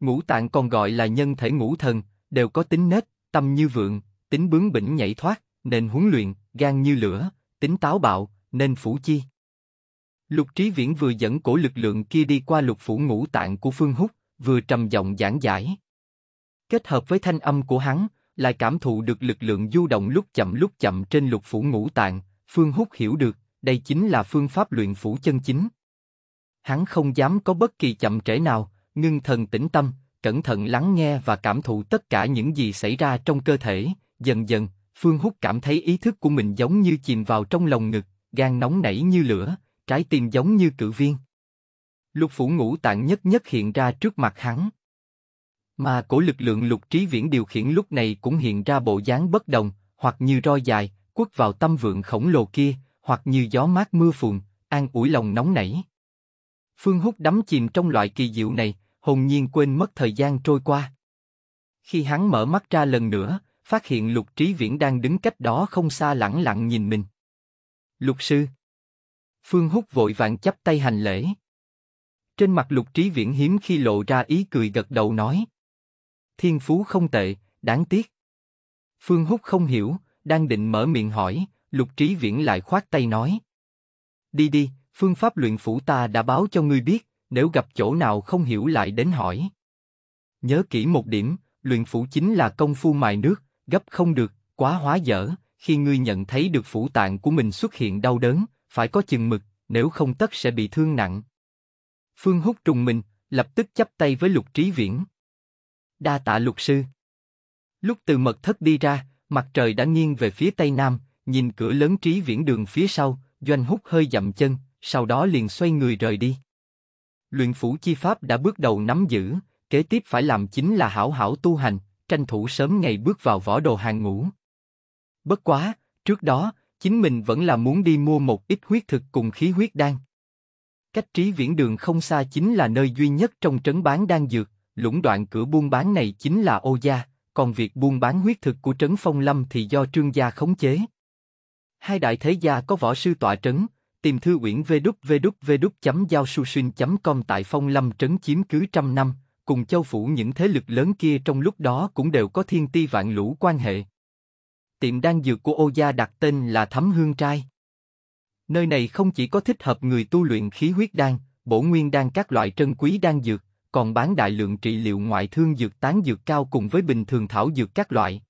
Ngũ tạng còn gọi là nhân thể ngũ thần, đều có tính nết, tâm như vượng, tính bướng bỉnh nhảy thoát, nên huấn luyện, gan như lửa, tính táo bạo, nên phủ chi. Lục Trí Viễn vừa dẫn cổ lực lượng kia đi qua lục phủ ngũ tạng của Phương Húc, vừa trầm giọng giảng giải. Kết hợp với thanh âm của hắn, lại cảm thụ được lực lượng du động lúc chậm lúc chậm trên lục phủ ngũ tạng, Phương Húc hiểu được, đây chính là phương pháp luyện phủ chân chính. Hắn không dám có bất kỳ chậm trễ nào, ngưng thần tĩnh tâm, cẩn thận lắng nghe và cảm thụ tất cả những gì xảy ra trong cơ thể. Dần dần, Phương Húc cảm thấy ý thức của mình giống như chìm vào trong lồng ngực, gan nóng nảy như lửa, trái tim giống như cử viên. Lục phủ ngũ tạng nhất nhất hiện ra trước mặt hắn. Mà cổ lực lượng lục trí viễn điều khiển lúc này cũng hiện ra bộ dáng bất đồng, hoặc như roi dài, quất vào tâm vượng khổng lồ kia, hoặc như gió mát mưa phùn, an ủi lòng nóng nảy. Phương Húc đắm chìm trong loại kỳ diệu này, hồn nhiên quên mất thời gian trôi qua. Khi hắn mở mắt ra lần nữa, phát hiện Lục Trí Viễn đang đứng cách đó không xa lẳng lặng nhìn mình. Lục sư. Phương Húc vội vàng chắp tay hành lễ. Trên mặt Lục Trí Viễn hiếm khi lộ ra ý cười gật đầu nói. Thiên phú không tệ, đáng tiếc. Phương Húc không hiểu, đang định mở miệng hỏi, Lục Trí Viễn lại khoát tay nói. Đi đi, phương pháp luyện phủ ta đã báo cho ngươi biết, nếu gặp chỗ nào không hiểu lại đến hỏi. Nhớ kỹ một điểm, luyện phủ chính là công phu mài nước, gấp không được, quá hóa dở, khi ngươi nhận thấy được phủ tạng của mình xuất hiện đau đớn, phải có chừng mực, nếu không tất sẽ bị thương nặng. Phương Húc trùng mình, lập tức chấp tay với lục trí viễn. Đa tạ lục sư. Lúc từ mật thất đi ra, mặt trời đã nghiêng về phía tây nam, Nhìn cửa lớn trí viễn đường phía sau, Doanh hút hơi dậm chân, sau đó liền xoay người rời đi. Luyện phủ chi pháp đã bước đầu nắm giữ, kế tiếp phải làm chính là hảo hảo tu hành, tranh thủ sớm ngày bước vào võ đồ hàng ngũ. Bất quá, trước đó, chính mình vẫn là muốn đi mua một ít huyết thực cùng khí huyết đan. Cách trí viễn đường không xa chính là nơi duy nhất trong trấn bán đan dược, lũng đoạn cửa buôn bán này chính là ô gia, còn việc buôn bán huyết thực của trấn phong lâm thì do trương gia khống chế. Hai đại thế gia có võ sư tọa trấn, tìm thư uyển vê đúc vê đúc vê đúc chấm giao su xuyên chấm com tại phong lâm trấn chiếm cứ trăm năm, cùng châu phủ những thế lực lớn kia trong lúc đó cũng đều có thiên ti vạn lũ quan hệ. Tiệm đan dược của ô gia đặt tên là Thấm Hương Trai. Nơi này không chỉ có thích hợp người tu luyện khí huyết đan, bổ nguyên đan các loại trân quý đan dược, còn bán đại lượng trị liệu ngoại thương dược tán dược cao cùng với bình thường thảo dược các loại.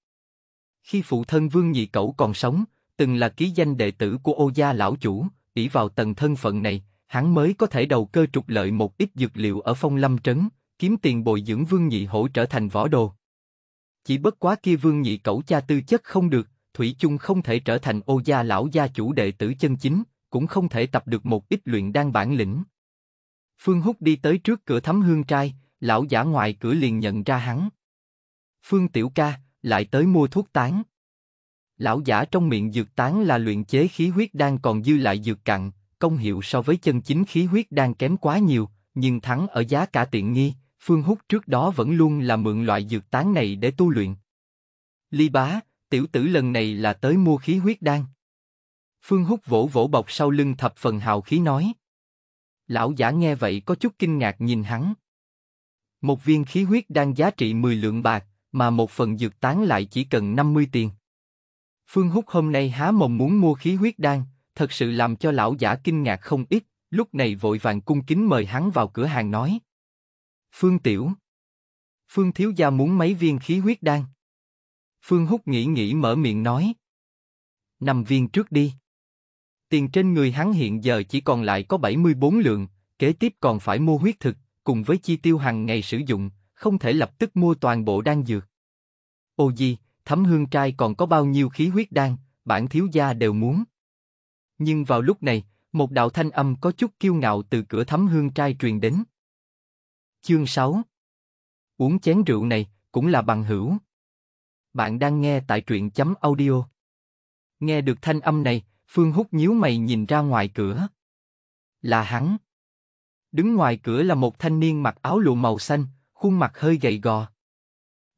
Khi phụ thân Vương Nhị Cẩu còn sống, từng là ký danh đệ tử của Ô gia lão chủ, ỷ vào tầng thân phận này, hắn mới có thể đầu cơ trục lợi một ít dược liệu ở Phong Lâm trấn, kiếm tiền bồi dưỡng Vương Nhị Hổ trở thành võ đồ. Chỉ bất quá kia Vương Nhị Cẩu cha tư chất không được, thủy chung không thể trở thành Ô gia lão gia chủ đệ tử chân chính, cũng không thể tập được một ít luyện đan bản lĩnh. Phương Húc đi tới trước cửa thắm hương trai, lão giả ngoài cửa liền nhận ra hắn. Phương Tiểu Ca lại tới mua thuốc tán. Lão giả trong miệng dược tán là luyện chế khí huyết đan còn dư lại dược cặn, công hiệu so với chân chính khí huyết đan kém quá nhiều, nhưng thắng ở giá cả tiện nghi, Phương Húc trước đó vẫn luôn là mượn loại dược tán này để tu luyện. Ly bá, tiểu tử lần này là tới mua khí huyết đan. Phương Húc vỗ vỗ bọc sau lưng thập phần hào khí nói. Lão giả nghe vậy có chút kinh ngạc nhìn hắn. Một viên khí huyết đan giá trị 10 lượng bạc, mà một phần dược tán lại chỉ cần 50 tiền. Phương Húc hôm nay há mồm muốn mua khí huyết đan, thật sự làm cho lão giả kinh ngạc không ít, lúc này vội vàng cung kính mời hắn vào cửa hàng nói. Phương Tiểu Phương Thiếu Gia muốn mấy viên khí huyết đan. Phương Húc nghĩ nghĩ mở miệng nói. Nằm viên trước đi. Tiền trên người hắn hiện giờ chỉ còn lại có 74 lượng, kế tiếp còn phải mua huyết thực, cùng với chi tiêu hàng ngày sử dụng, không thể lập tức mua toàn bộ đan dược. Ô gì, thấm hương trai còn có bao nhiêu khí huyết đan, bản thiếu gia đều muốn. Nhưng vào lúc này, một đạo thanh âm có chút kiêu ngạo từ cửa thấm hương trai truyền đến. Chương 6 Uống chén rượu này, cũng là bằng hữu. Bạn đang nghe tại truyện chấm audio. Nghe được thanh âm này, Phương Húc nhíu mày nhìn ra ngoài cửa. Là hắn. Đứng ngoài cửa là một thanh niên mặc áo lụa màu xanh, khuôn mặt hơi gầy gò.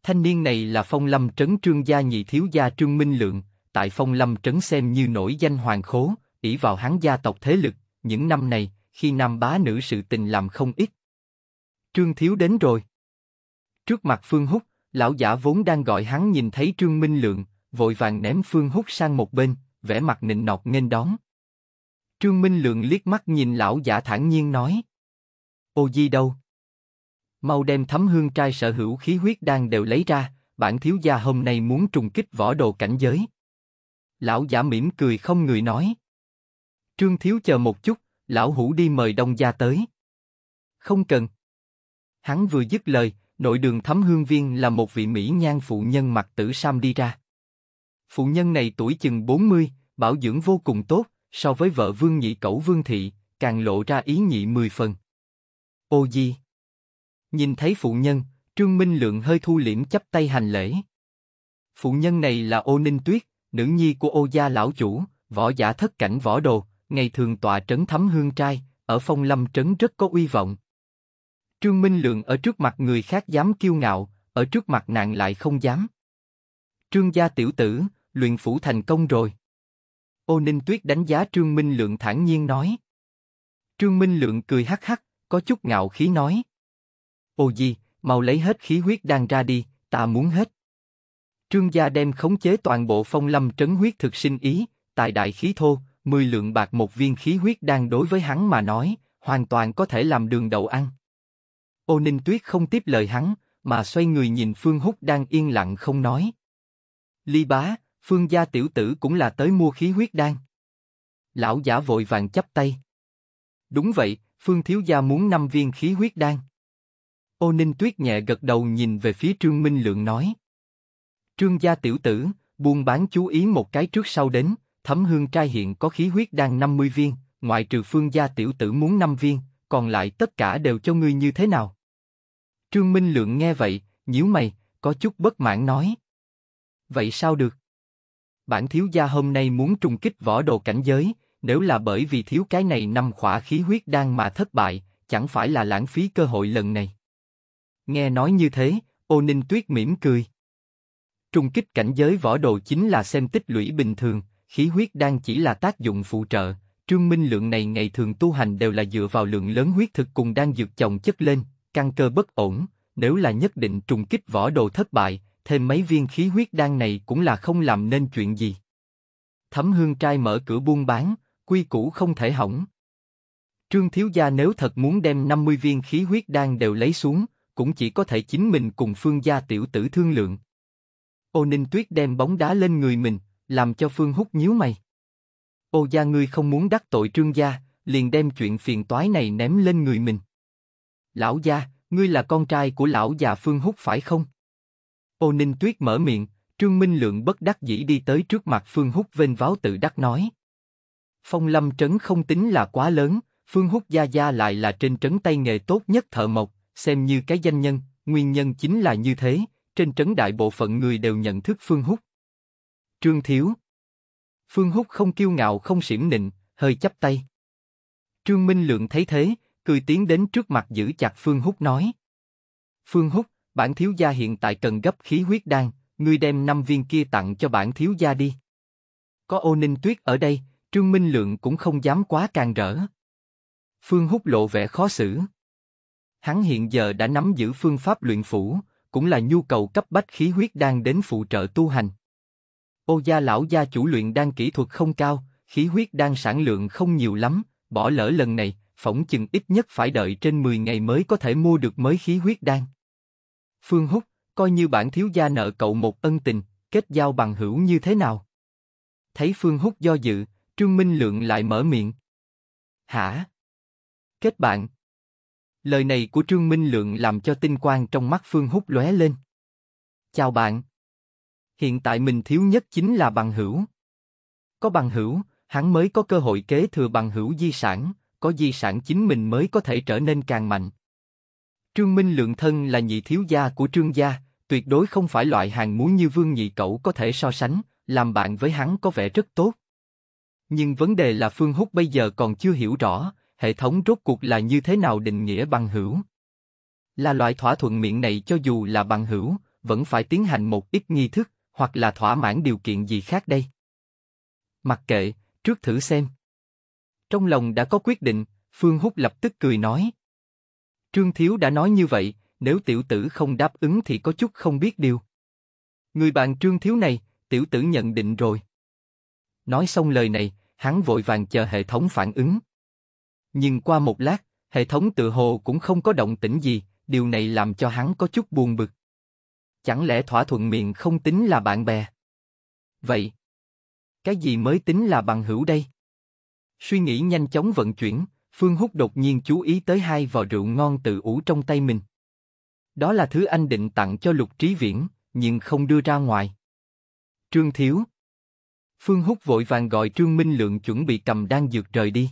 Thanh niên này là phong lâm trấn trương gia nhị thiếu gia trương minh lượng, tại phong lâm trấn xem như nổi danh hoàng khố, ỷ vào hắn gia tộc thế lực, những năm này, khi nam bá nữ sự tình làm không ít. Trương thiếu đến rồi. Trước mặt Phương Húc, lão giả vốn đang gọi hắn nhìn thấy Trương Minh Lượng, vội vàng ném Phương Húc sang một bên, vẻ mặt nịnh nọt nghênh đón. Trương Minh Lượng liếc mắt nhìn lão giả thản nhiên nói. Ô di đâu, Mau đem thấm hương trai sở hữu khí huyết đang đều lấy ra, bản thiếu gia hôm nay muốn trùng kích võ đồ cảnh giới. Lão giả mỉm cười không người nói. Trương thiếu chờ một chút, lão hủ đi mời đông gia tới. Không cần. Hắn vừa dứt lời, nội đường thấm hương viên là một vị mỹ nhan phụ nhân mặc tử sam đi ra. Phụ nhân này tuổi chừng 40, bảo dưỡng vô cùng tốt, so với vợ vương nhị cẩu vương thị, càng lộ ra ý nhị mười phần. Ô di! Nhìn thấy phụ nhân, Trương Minh Lượng hơi thu liễm chấp tay hành lễ. Phụ nhân này là Ô Ninh Tuyết, nữ nhi của Ô gia lão chủ, võ giả thất cảnh võ đồ, ngày thường tọa trấn thấm hương trai, ở phong lâm trấn rất có uy vọng. Trương Minh Lượng ở trước mặt người khác dám kiêu ngạo, ở trước mặt nàng lại không dám. Trương gia tiểu tử, luyện phủ thành công rồi. Ô Ninh Tuyết đánh giá Trương Minh Lượng thản nhiên nói. Trương Minh Lượng cười hắc hắc, có chút ngạo khí nói, Ô di, mau lấy hết khí huyết đang ra đi, ta muốn hết. Trương gia đem khống chế toàn bộ phong lâm trấn huyết thực sinh ý, tại đại khí thô, mười lượng bạc một viên khí huyết đang đối với hắn mà nói, hoàn toàn có thể làm đường đầu ăn. Ô Ninh Tuyết không tiếp lời hắn, mà xoay người nhìn Phương Húc đang yên lặng không nói. Ly bá, Phương gia tiểu tử cũng là tới mua khí huyết đan. Lão giả vội vàng chấp tay. Đúng vậy, Phương thiếu gia muốn năm viên khí huyết đan. Ô Ninh Tuyết nhẹ gật đầu nhìn về phía Trương Minh Lượng nói. Trương gia tiểu tử, buôn bán chú ý một cái trước sau đến, thấm hương trai hiện có khí huyết đang 50 viên, ngoại trừ phương gia tiểu tử muốn 5 viên, còn lại tất cả đều cho ngươi như thế nào? Trương Minh Lượng nghe vậy, nhíu mày, có chút bất mãn nói. Vậy sao được? Bản thiếu gia hôm nay muốn trùng kích võ đồ cảnh giới, nếu là bởi vì thiếu cái này năm khỏa khí huyết đang mà thất bại, chẳng phải là lãng phí cơ hội lần này. Nghe nói như thế, ô ninh tuyết mỉm cười. Trung kích cảnh giới võ đồ chính là xem tích lũy bình thường, khí huyết đang chỉ là tác dụng phụ trợ, trương minh lượng này ngày thường tu hành đều là dựa vào lượng lớn huyết thực cùng đang dược chồng chất lên, căn cơ bất ổn, nếu là nhất định trùng kích võ đồ thất bại, thêm mấy viên khí huyết đan này cũng là không làm nên chuyện gì. Thấm hương trai mở cửa buôn bán, quy củ không thể hỏng. Trương Thiếu Gia nếu thật muốn đem 50 viên khí huyết đan đều lấy xuống, cũng chỉ có thể chính mình cùng Phương gia tiểu tử thương lượng. Ô Ninh Tuyết đem bóng đá lên người mình, làm cho Phương hút nhíu mày. Ô gia ngươi không muốn đắc tội trương gia, liền đem chuyện phiền toái này ném lên người mình. Lão gia, ngươi là con trai của lão già Phương hút phải không? Ô Ninh Tuyết mở miệng, Trương Minh Lượng bất đắc dĩ đi tới trước mặt Phương hút vênh váo tự đắc nói. Phong Lâm Trấn không tính là quá lớn, Phương hút gia gia lại là trên trấn tay nghề tốt nhất thợ mộc, xem như cái danh nhân, nguyên nhân chính là như thế, trên trấn đại bộ phận người đều nhận thức Phương Húc. Trương Thiếu Phương Húc không kiêu ngạo không xỉm nịnh, hơi chắp tay. Trương Minh Lượng thấy thế, cười tiến đến trước mặt giữ chặt Phương Húc nói. Phương Húc, bản thiếu gia hiện tại cần gấp khí huyết đan, ngươi đem năm viên kia tặng cho bản thiếu gia đi. Có ô ninh tuyết ở đây, Trương Minh Lượng cũng không dám quá càng rỡ. Phương Húc lộ vẻ khó xử. Hắn hiện giờ đã nắm giữ phương pháp luyện phủ, cũng là nhu cầu cấp bách khí huyết đang đến phụ trợ tu hành. Ô gia lão gia chủ luyện đan kỹ thuật không cao, khí huyết đan sản lượng không nhiều lắm, bỏ lỡ lần này, phỏng chừng ít nhất phải đợi trên 10 ngày mới có thể mua được mới khí huyết đan. Phương Húc, coi như bản thiếu gia nợ cậu một ân tình, kết giao bằng hữu như thế nào? Thấy Phương Húc do dự, Trương Minh Lượng lại mở miệng. Hả? Kết bạn, Lời này của Trương Minh Lượng làm cho tinh quang trong mắt Phương Húc lóe lên. Chào bạn. Hiện tại mình thiếu nhất chính là bằng hữu. Có bằng hữu, hắn mới có cơ hội kế thừa bằng hữu di sản, có di sản chính mình mới có thể trở nên càng mạnh. Trương Minh Lượng thân là nhị thiếu gia của Trương gia, tuyệt đối không phải loại hàng muốn như Vương Nhị Cẩu có thể so sánh, làm bạn với hắn có vẻ rất tốt. Nhưng vấn đề là Phương Húc bây giờ còn chưa hiểu rõ, hệ thống rốt cuộc là như thế nào định nghĩa bằng hữu? Là loại thỏa thuận miệng này cho dù là bằng hữu, vẫn phải tiến hành một ít nghi thức, hoặc là thỏa mãn điều kiện gì khác đây? Mặc kệ, trước thử xem. Trong lòng đã có quyết định, Phương Húc lập tức cười nói. Trương Thiếu đã nói như vậy, nếu tiểu tử không đáp ứng thì có chút không biết điều. Người bạn Trương Thiếu này, tiểu tử nhận định rồi. Nói xong lời này, hắn vội vàng chờ hệ thống phản ứng. Nhưng qua một lát, hệ thống tự hồ cũng không có động tĩnh gì, điều này làm cho hắn có chút buồn bực. Chẳng lẽ thỏa thuận miệng không tính là bạn bè? Vậy, cái gì mới tính là bằng hữu đây? Suy nghĩ nhanh chóng vận chuyển, Phương Húc đột nhiên chú ý tới hai vò rượu ngon tự ủ trong tay mình. Đó là thứ anh định tặng cho Lục Trí Viễn, nhưng không đưa ra ngoài. Trương Thiếu Phương Húc vội vàng gọi Trương Minh Lượng chuẩn bị cầm đang dược rời đi.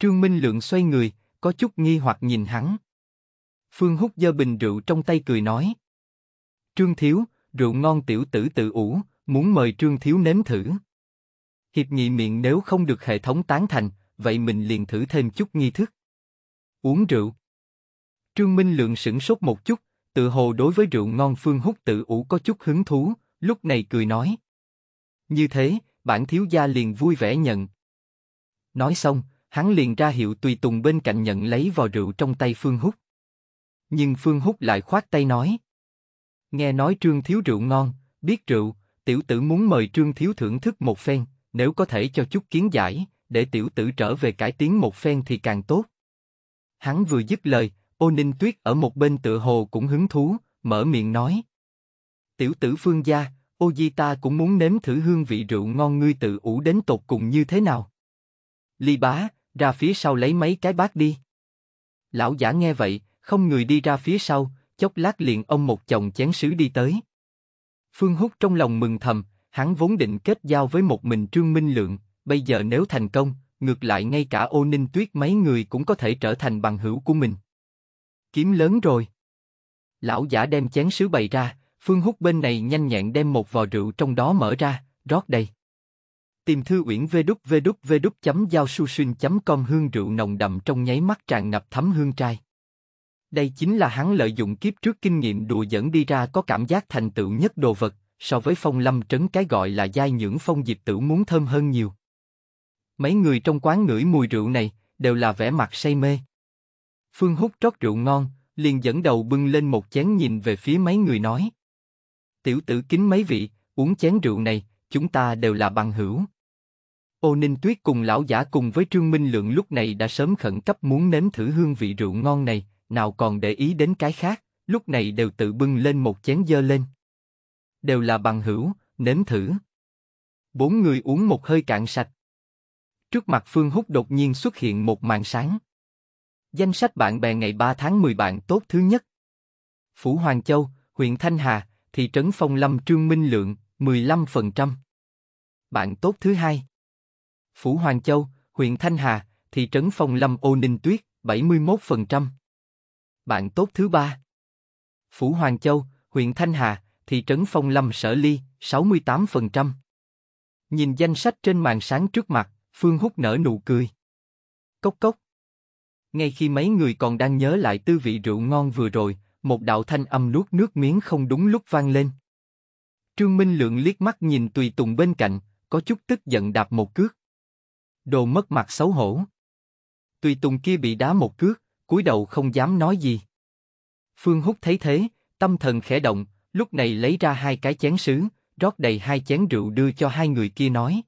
Trương Minh Lượng xoay người, có chút nghi hoặc nhìn hắn. Phương Húc giơ bình rượu trong tay cười nói. Trương Thiếu, rượu ngon tiểu tử tự ủ, muốn mời Trương Thiếu nếm thử. Hiệp nghị miệng nếu không được hệ thống tán thành, vậy mình liền thử thêm chút nghi thức. Uống rượu. Trương Minh Lượng sững sốt một chút, tự hồ đối với rượu ngon Phương Húc tự ủ có chút hứng thú, lúc này cười nói. Như thế, bản thiếu gia liền vui vẻ nhận. Nói xong, hắn liền ra hiệu tùy tùng bên cạnh nhận lấy vò rượu trong tay Phương Húc. Nhưng Phương Húc lại khoát tay nói. Nghe nói Trương Thiếu rượu ngon, biết rượu, tiểu tử muốn mời Trương Thiếu thưởng thức một phen, nếu có thể cho chút kiến giải, để tiểu tử trở về cải tiến một phen thì càng tốt. Hắn vừa dứt lời, ô ninh tuyết ở một bên tựa hồ cũng hứng thú, mở miệng nói. Tiểu tử phương gia, ô di ta cũng muốn nếm thử hương vị rượu ngon ngươi tự ủ đến tột cùng như thế nào. Ly bá, ra phía sau lấy mấy cái bát đi. Lão giả nghe vậy, không người đi ra phía sau, chốc lát liền ông một chồng chén sứ đi tới. Phương Húc trong lòng mừng thầm, hắn vốn định kết giao với một mình Trương Minh Lượng, bây giờ nếu thành công, ngược lại ngay cả ô ninh tuyết mấy người cũng có thể trở thành bằng hữu của mình. Kiếm lớn rồi. Lão giả đem chén sứ bày ra, Phương Húc bên này nhanh nhẹn đem một vò rượu trong đó mở ra, rót đầy. Tìm thư uyển đúc đúc đúc vđvđvđ giao chấm com hương rượu nồng đậm trong nháy mắt tràn ngập thấm hương trai. Đây chính là hắn lợi dụng kiếp trước kinh nghiệm đùa dẫn đi ra có cảm giác thành tựu nhất đồ vật, so với phong lâm trấn cái gọi là giai nhưỡng phong diệp tử muốn thơm hơn nhiều. Mấy người trong quán ngửi mùi rượu này, đều là vẻ mặt say mê. Phương hút trót rượu ngon, liền dẫn đầu bưng lên một chén nhìn về phía mấy người nói. Tiểu tử kính mấy vị, uống chén rượu này, chúng ta đều là bằng hữu. Ô Ninh Tuyết cùng lão giả cùng với Trương Minh Lượng lúc này đã sớm khẩn cấp muốn nếm thử hương vị rượu ngon này, nào còn để ý đến cái khác, lúc này đều tự bưng lên một chén dơ lên. Đều là bằng hữu, nếm thử. Bốn người uống một hơi cạn sạch. Trước mặt Phương Húc đột nhiên xuất hiện một màn sáng. Danh sách bạn bè ngày 3 tháng 10 bạn tốt thứ nhất. Phủ Hoàng Châu, huyện Thanh Hà, thị trấn Phong Lâm Trương Minh Lượng, 15%. Bạn tốt thứ hai. Phủ Hoàng Châu, huyện Thanh Hà, thị trấn Phong Lâm Ô Ninh Tuyết, 71%. Bạn tốt thứ ba. Phủ Hoàng Châu, huyện Thanh Hà, thị trấn Phong Lâm Sở Ly, 68%. Nhìn danh sách trên màn sáng trước mặt, Phương Húc nở nụ cười. Cốc cốc. Ngay khi mấy người còn đang nhớ lại tư vị rượu ngon vừa rồi, một đạo thanh âm nuốt nước miếng không đúng lúc vang lên. Trương Minh Lượng liếc mắt nhìn tùy tùng bên cạnh, có chút tức giận đạp một cước đồ mất mặt xấu hổ. Tùy tùng kia bị đá một cước, cúi đầu không dám nói gì. Phương Húc thấy thế, tâm thần khẽ động, lúc này lấy ra hai cái chén sứ, rót đầy hai chén rượu đưa cho hai người kia nói.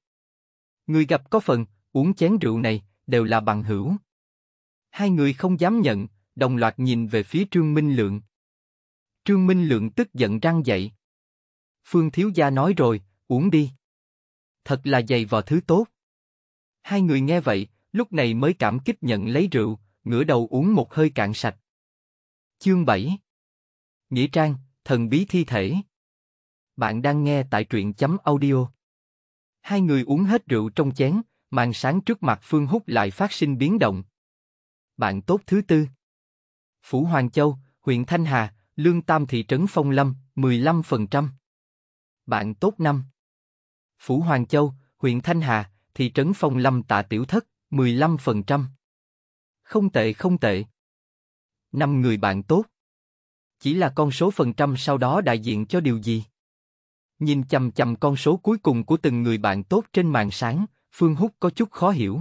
Người gặp có phần, uống chén rượu này, đều là bằng hữu. Hai người không dám nhận, đồng loạt nhìn về phía Trương Minh Lượng. Trương Minh Lượng tức giận răng dậy. Phương Thiếu Gia nói rồi, uống đi. Thật là dày vò thứ tốt. Hai người nghe vậy, lúc này mới cảm kích nhận lấy rượu, ngửa đầu uống một hơi cạn sạch. Chương 7 Nghĩa Trang, Thần Bí Thi Thể Bạn đang nghe tại truyện chấm audio. Hai người uống hết rượu trong chén, màn sáng trước mặt Phương Húc lại phát sinh biến động. Bạn tốt thứ tư Phủ Hoàng Châu, huyện Thanh Hà, Lương Tam thị trấn Phong Lâm, 15%. Bạn tốt năm Phủ Hoàng Châu, huyện Thanh Hà, thì trấn Phong Lâm Tạ Tiểu Thất, 15%. Không tệ không tệ. Năm người bạn tốt. Chỉ là con số phần trăm sau đó đại diện cho điều gì? Nhìn chầm chầm con số cuối cùng của từng người bạn tốt trên màn sáng, Phương Húc có chút khó hiểu.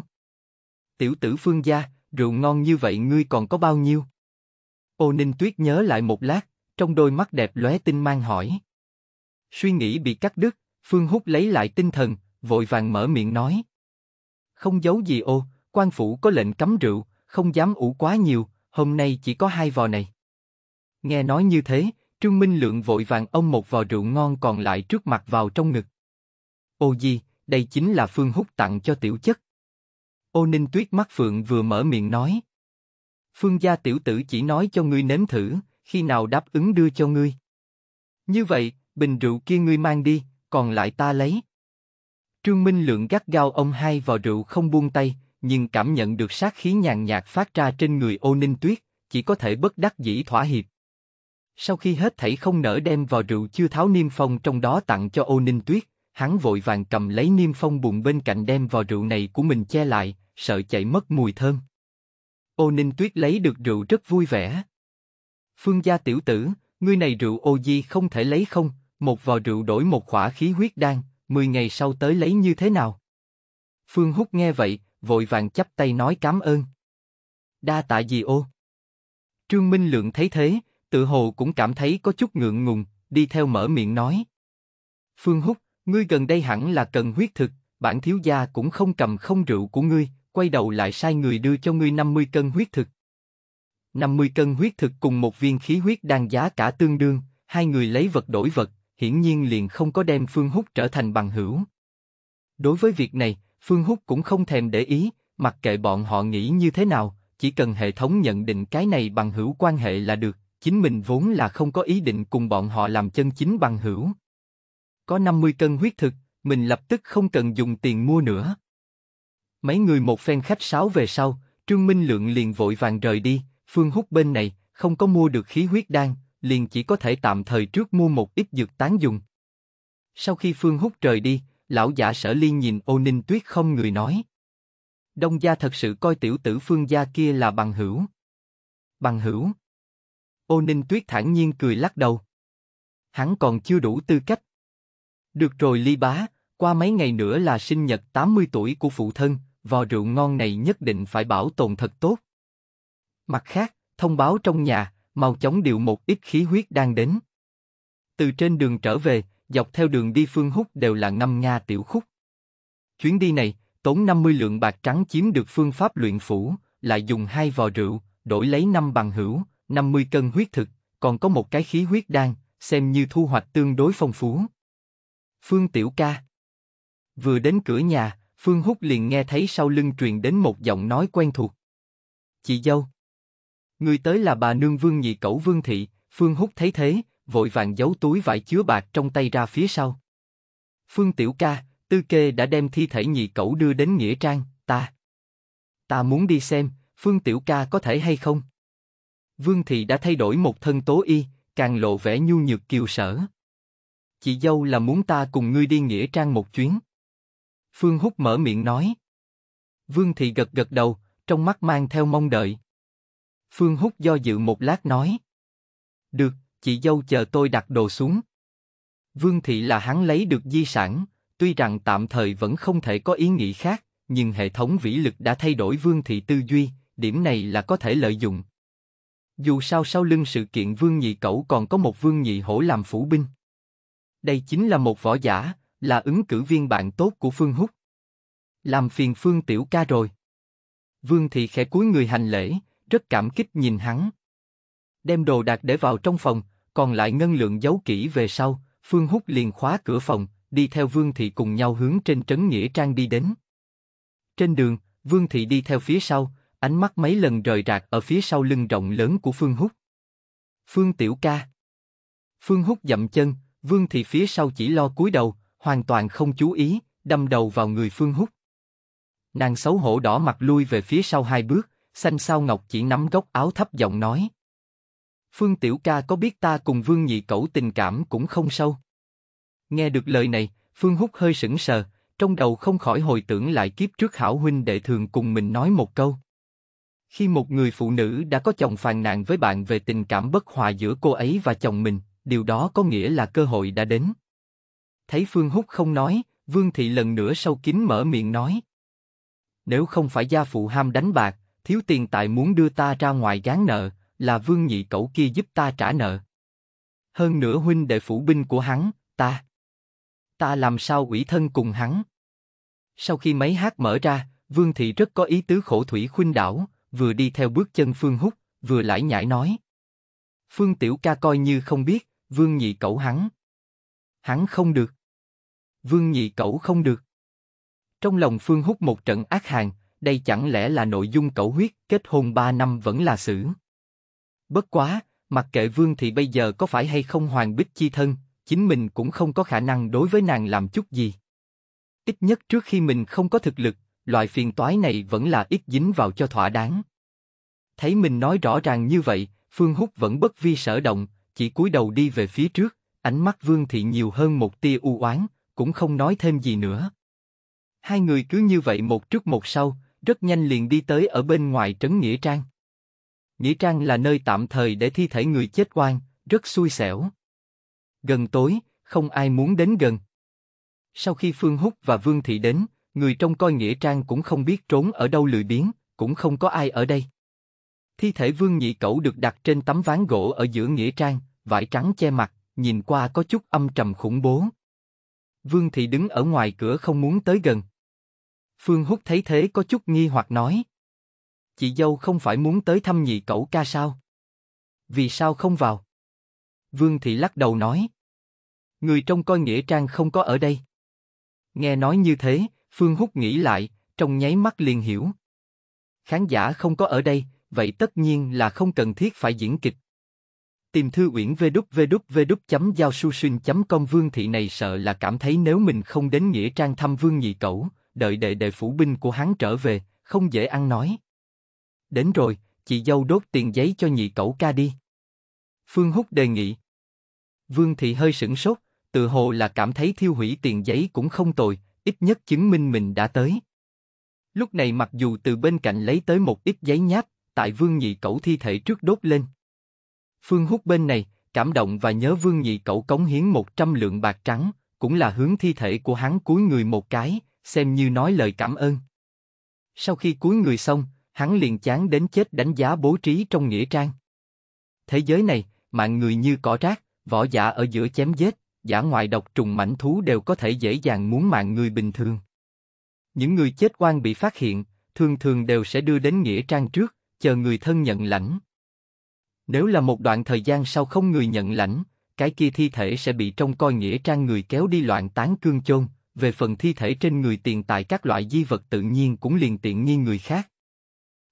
Tiểu tử Phương gia, rượu ngon như vậy ngươi còn có bao nhiêu? Ô Ninh Tuyết nhớ lại một lát, trong đôi mắt đẹp lóe tinh mang hỏi. Suy nghĩ bị cắt đứt, Phương Húc lấy lại tinh thần, vội vàng mở miệng nói. Không giấu gì ô, quan phủ có lệnh cấm rượu, không dám ủ quá nhiều, hôm nay chỉ có hai vò này. Nghe nói như thế, Trương Minh Lượng vội vàng ông một vò rượu ngon còn lại trước mặt vào trong ngực. Ô gì, đây chính là Phương hút tặng cho tiểu chất. Ô Ninh Tuyết mắt phượng vừa mở miệng nói. Phương gia tiểu tử chỉ nói cho ngươi nếm thử, khi nào đáp ứng đưa cho ngươi. Như vậy, bình rượu kia ngươi mang đi, còn lại ta lấy. Trương Minh Lượng gắt gao ông hai vào rượu không buông tay, nhưng cảm nhận được sát khí nhàn nhạt phát ra trên người ô ninh tuyết, chỉ có thể bất đắc dĩ thỏa hiệp. Sau khi hết thảy không nở đem vào rượu chưa tháo niêm phong trong đó tặng cho ô ninh tuyết, hắn vội vàng cầm lấy niêm phong bùn bên cạnh đem vào rượu này của mình che lại, sợ chạy mất mùi thơm. Ô ninh tuyết lấy được rượu rất vui vẻ. Phương gia tiểu tử, ngươi này rượu ô di không thể lấy không, một vò rượu đổi một khỏa khí huyết đan, 10 ngày sau tới lấy như thế nào? Phương Húc nghe vậy, vội vàng chắp tay nói cảm ơn. Đa tạ gì ô? Trương Minh Lượng thấy thế, tự hồ cũng cảm thấy có chút ngượng ngùng, đi theo mở miệng nói. Phương Húc, ngươi gần đây hẳn là cần huyết thực, bản thiếu gia cũng không cầm không rượu của ngươi, quay đầu lại sai người đưa cho ngươi 50 cân huyết thực. 50 cân huyết thực cùng một viên khí huyết đang giá cả tương đương, hai người lấy vật đổi vật, hiển nhiên liền không có đem Phương Húc trở thành bằng hữu. Đối với việc này, Phương Húc cũng không thèm để ý, mặc kệ bọn họ nghĩ như thế nào, chỉ cần hệ thống nhận định cái này bằng hữu quan hệ là được, chính mình vốn là không có ý định cùng bọn họ làm chân chính bằng hữu. Có 50 cân huyết thực, mình lập tức không cần dùng tiền mua nữa. Mấy người một phen khách sáo về sau, Trương Minh Lượng liền vội vàng rời đi, Phương Húc bên này, không có mua được khí huyết đan, liền chỉ có thể tạm thời trước mua một ít dược tán dùng. Sau khi Phương Húc trời đi, lão giả sở liên nhìn ô ninh tuyết không người nói. Đông gia thật sự coi tiểu tử Phương gia kia là bằng hữu. Bằng hữu. Ô ninh tuyết thản nhiên cười lắc đầu. Hắn còn chưa đủ tư cách. Được rồi ly bá, qua mấy ngày nữa là sinh nhật 80 tuổi của phụ thân, vò rượu ngon này nhất định phải bảo tồn thật tốt. Mặt khác, thông báo trong nhà, mau chóng điều một ít khí huyết đang đến. Từ trên đường trở về, dọc theo đường đi Phương Húc đều là ngâm nga tiểu khúc. Chuyến đi này, tốn 50 lượng bạc trắng chiếm được phương pháp luyện phủ, lại dùng hai vò rượu, đổi lấy năm bằng hữu, 50 cân huyết thực, còn có một cái khí huyết đan, xem như thu hoạch tương đối phong phú. Phương Tiểu Ca Vừa đến cửa nhà, Phương Húc liền nghe thấy sau lưng truyền đến một giọng nói quen thuộc. Chị dâu Người tới là bà nương vương nhị cẩu vương thị, Phương Húc thấy thế, vội vàng giấu túi vải chứa bạc trong tay ra phía sau. Phương Tiểu Ca, Tư Kê đã đem thi thể nhị cẩu đưa đến Nghĩa Trang, ta. Ta muốn đi xem, Phương Tiểu Ca có thể hay không? Vương Thị đã thay đổi một thân tố y, càng lộ vẻ nhu nhược kiều sở. Chị dâu là muốn ta cùng ngươi đi Nghĩa Trang một chuyến. Phương Húc mở miệng nói. Vương Thị gật gật đầu, trong mắt mang theo mong đợi. Phương Húc do dự một lát nói. Được, chị dâu chờ tôi đặt đồ xuống. Vương thị là hắn lấy được di sản, tuy rằng tạm thời vẫn không thể có ý nghĩ khác, nhưng hệ thống vĩ lực đã thay đổi vương thị tư duy, điểm này là có thể lợi dụng. Dù sao sau lưng sự kiện vương nhị cẩu còn có một vương nhị hổ làm phủ binh. Đây chính là một võ giả, là ứng cử viên bạn tốt của Phương Húc. Làm phiền Phương Tiểu Ca rồi. Vương thị khẽ cúi người hành lễ, rất cảm kích nhìn hắn. Đem đồ đạc để vào trong phòng, còn lại ngân lượng giấu kỹ về sau, Phương Húc liền khóa cửa phòng, đi theo Vương Thị cùng nhau hướng trên trấn Nghĩa Trang đi đến. Trên đường, Vương Thị đi theo phía sau, ánh mắt mấy lần rời rạc ở phía sau lưng rộng lớn của Phương Húc. Phương Tiểu Ca Phương Húc dậm chân, Vương Thị phía sau chỉ lo cúi đầu, hoàn toàn không chú ý, đâm đầu vào người Phương Húc. Nàng xấu hổ đỏ mặt lui về phía sau hai bước, xanh sao ngọc chỉ nắm góc áo thấp giọng nói. Phương Tiểu Ca có biết ta cùng Vương Nhị Cẩu tình cảm cũng không sâu. Nghe được lời này, Phương Húc hơi sững sờ, trong đầu không khỏi hồi tưởng lại kiếp trước Hảo Huynh đệ thường cùng mình nói một câu. Khi một người phụ nữ đã có chồng phàn nàn với bạn về tình cảm bất hòa giữa cô ấy và chồng mình, điều đó có nghĩa là cơ hội đã đến. Thấy Phương Húc không nói, Vương Thị lần nữa sâu kín mở miệng nói. Nếu không phải gia phụ ham đánh bạc, thiếu tiền tài muốn đưa ta ra ngoài gán nợ, là vương nhị cẩu kia giúp ta trả nợ. Hơn nữa huynh đệ phủ binh của hắn, ta. Ta làm sao ủy thân cùng hắn? Sau khi mấy hát mở ra, vương thị rất có ý tứ khổ thủy khuynh đảo, vừa đi theo bước chân phương húc, vừa lải nhải nói. Phương tiểu ca coi như không biết, vương nhị cẩu hắn. Hắn không được. Vương nhị cẩu không được. Trong lòng phương húc một trận ác hàng, đây chẳng lẽ là nội dung cẩu huyết, kết hôn 3 năm vẫn là xử. Bất quá, mặc kệ Vương thì bây giờ có phải hay không hoàng bích chi thân, chính mình cũng không có khả năng đối với nàng làm chút gì. Ít nhất trước khi mình không có thực lực, loại phiền toái này vẫn là ít dính vào cho thỏa đáng. Thấy mình nói rõ ràng như vậy, Phương Húc vẫn bất vi sở động, chỉ cúi đầu đi về phía trước, ánh mắt Vương Thị nhiều hơn một tia u oán, cũng không nói thêm gì nữa. Hai người cứ như vậy một trước một sau, rất nhanh liền đi tới ở bên ngoài trấn nghĩa trang. Nghĩa trang là nơi tạm thời để thi thể người chết quan rất xui xẻo. Gần tối, không ai muốn đến gần. Sau khi Phương Húc và Vương Thị đến, người trong coi nghĩa trang cũng không biết trốn ở đâu lười biến, cũng không có ai ở đây. Thi thể Vương Nhị Cẩu được đặt trên tấm ván gỗ ở giữa nghĩa trang, vải trắng che mặt, nhìn qua có chút âm trầm khủng bố. Vương Thị đứng ở ngoài cửa không muốn tới gần. Phương Húc thấy thế có chút nghi hoặc nói. Chị dâu không phải muốn tới thăm nhị cậu ca sao? Vì sao không vào? Vương Thị lắc đầu nói. Người trong coi Nghĩa Trang không có ở đây. Nghe nói như thế, Phương Húc nghĩ lại, trong nháy mắt liền hiểu. Khán giả không có ở đây, vậy tất nhiên là không cần thiết phải diễn kịch. Tìm thư uyển vê đúc vê đúc vê đúc chấm giao su xuyên chấm con vương thị này sợ là cảm thấy nếu mình không đến Nghĩa Trang thăm vương nhị cẩu, đợi đệ đệ phủ binh của hắn trở về, không dễ ăn nói. Đến rồi, chị dâu đốt tiền giấy cho nhị cẩu ca đi. Phương Húc đề nghị. Vương Thị hơi sửng sốt, tự hồ là cảm thấy thiêu hủy tiền giấy cũng không tồi, ít nhất chứng minh mình đã tới. Lúc này mặc dù từ bên cạnh lấy tới một ít giấy nháp, tại Vương Nhị Cẩu thi thể trước đốt lên. Phương Húc bên này, cảm động và nhớ Vương Nhị Cẩu cống hiến 100 lượng bạc trắng, cũng là hướng thi thể của hắn cuối người một cái, xem như nói lời cảm ơn. Sau khi cúi người xong, hắn liền chán đến chết đánh giá bố trí trong nghĩa trang. Thế giới này, mạng người như cỏ rác, võ giả ở giữa chém giết, giả ngoại độc trùng mảnh thú đều có thể dễ dàng muốn mạng người bình thường. Những người chết oan bị phát hiện, thường thường đều sẽ đưa đến nghĩa trang trước, chờ người thân nhận lãnh. Nếu là một đoạn thời gian sau không người nhận lãnh, cái kia thi thể sẽ bị trông coi nghĩa trang người kéo đi loạn tán cương chôn, về phần thi thể trên người tiền tài các loại di vật tự nhiên cũng liền tiện nghi người khác.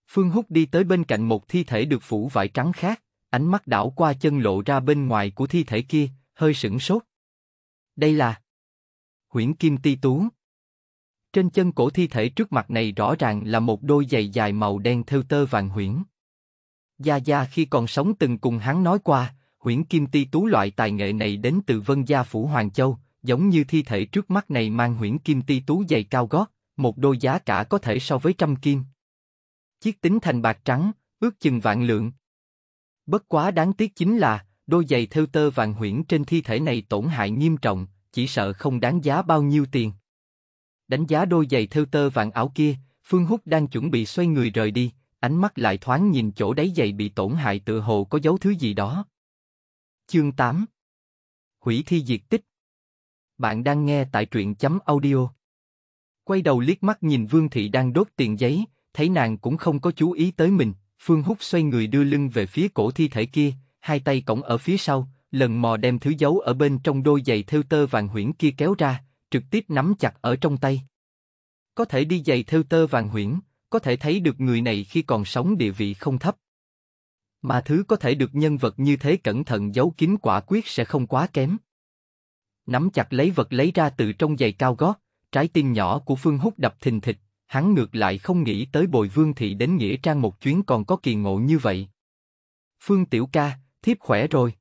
Phương Húc đi tới bên cạnh một thi thể được phủ vải trắng khác, ánh mắt đảo qua chân lộ ra bên ngoài của thi thể kia, hơi sửng sốt. Đây là Huyễn Kim Ti Tú. Trên chân cổ thi thể trước mặt này rõ ràng là một đôi giày dài màu đen thêu tơ vàng huyễn. Gia Gia khi còn sống từng cùng hắn nói qua, Huyễn Kim Ti Tú loại tài nghệ này đến từ Vân Gia Phủ Hoàng Châu, giống như thi thể trước mắt này mang huyễn kim ti tú dày cao gót, một đôi giá cả có thể so với trăm kim. Chiếc tính thành bạc trắng, ước chừng vạn lượng. Bất quá đáng tiếc chính là, đôi giày theo tơ vàng huyễn trên thi thể này tổn hại nghiêm trọng, chỉ sợ không đáng giá bao nhiêu tiền. Đánh giá đôi giày theo tơ vàng áo kia, Phương Húc đang chuẩn bị xoay người rời đi, ánh mắt lại thoáng nhìn chỗ đáy giày bị tổn hại tự hồ có dấu thứ gì đó. Chương 8 Hủy thi diệt tích bạn đang nghe tại truyện chấm audio. Quay đầu liếc mắt nhìn Vương Thị đang đốt tiền giấy, thấy nàng cũng không có chú ý tới mình, Phương Húc xoay người đưa lưng về phía cổ thi thể kia, hai tay cổng ở phía sau, lần mò đem thứ giấu ở bên trong đôi giày theo tơ vàng huyễn kia kéo ra, trực tiếp nắm chặt ở trong tay. Có thể đi giày theo tơ vàng huyễn, có thể thấy được người này khi còn sống địa vị không thấp. Mà thứ có thể được nhân vật như thế cẩn thận giấu kín quả quyết sẽ không quá kém nắm chặt lấy vật lấy ra từ trong giày cao gót, trái tim nhỏ của Phương Húc đập thình thịch, hắn ngược lại không nghĩ tới bồi vương thị đến Nghĩa Trang một chuyến còn có kỳ ngộ như vậy. Phương Tiểu Ca, thiếp khỏe rồi.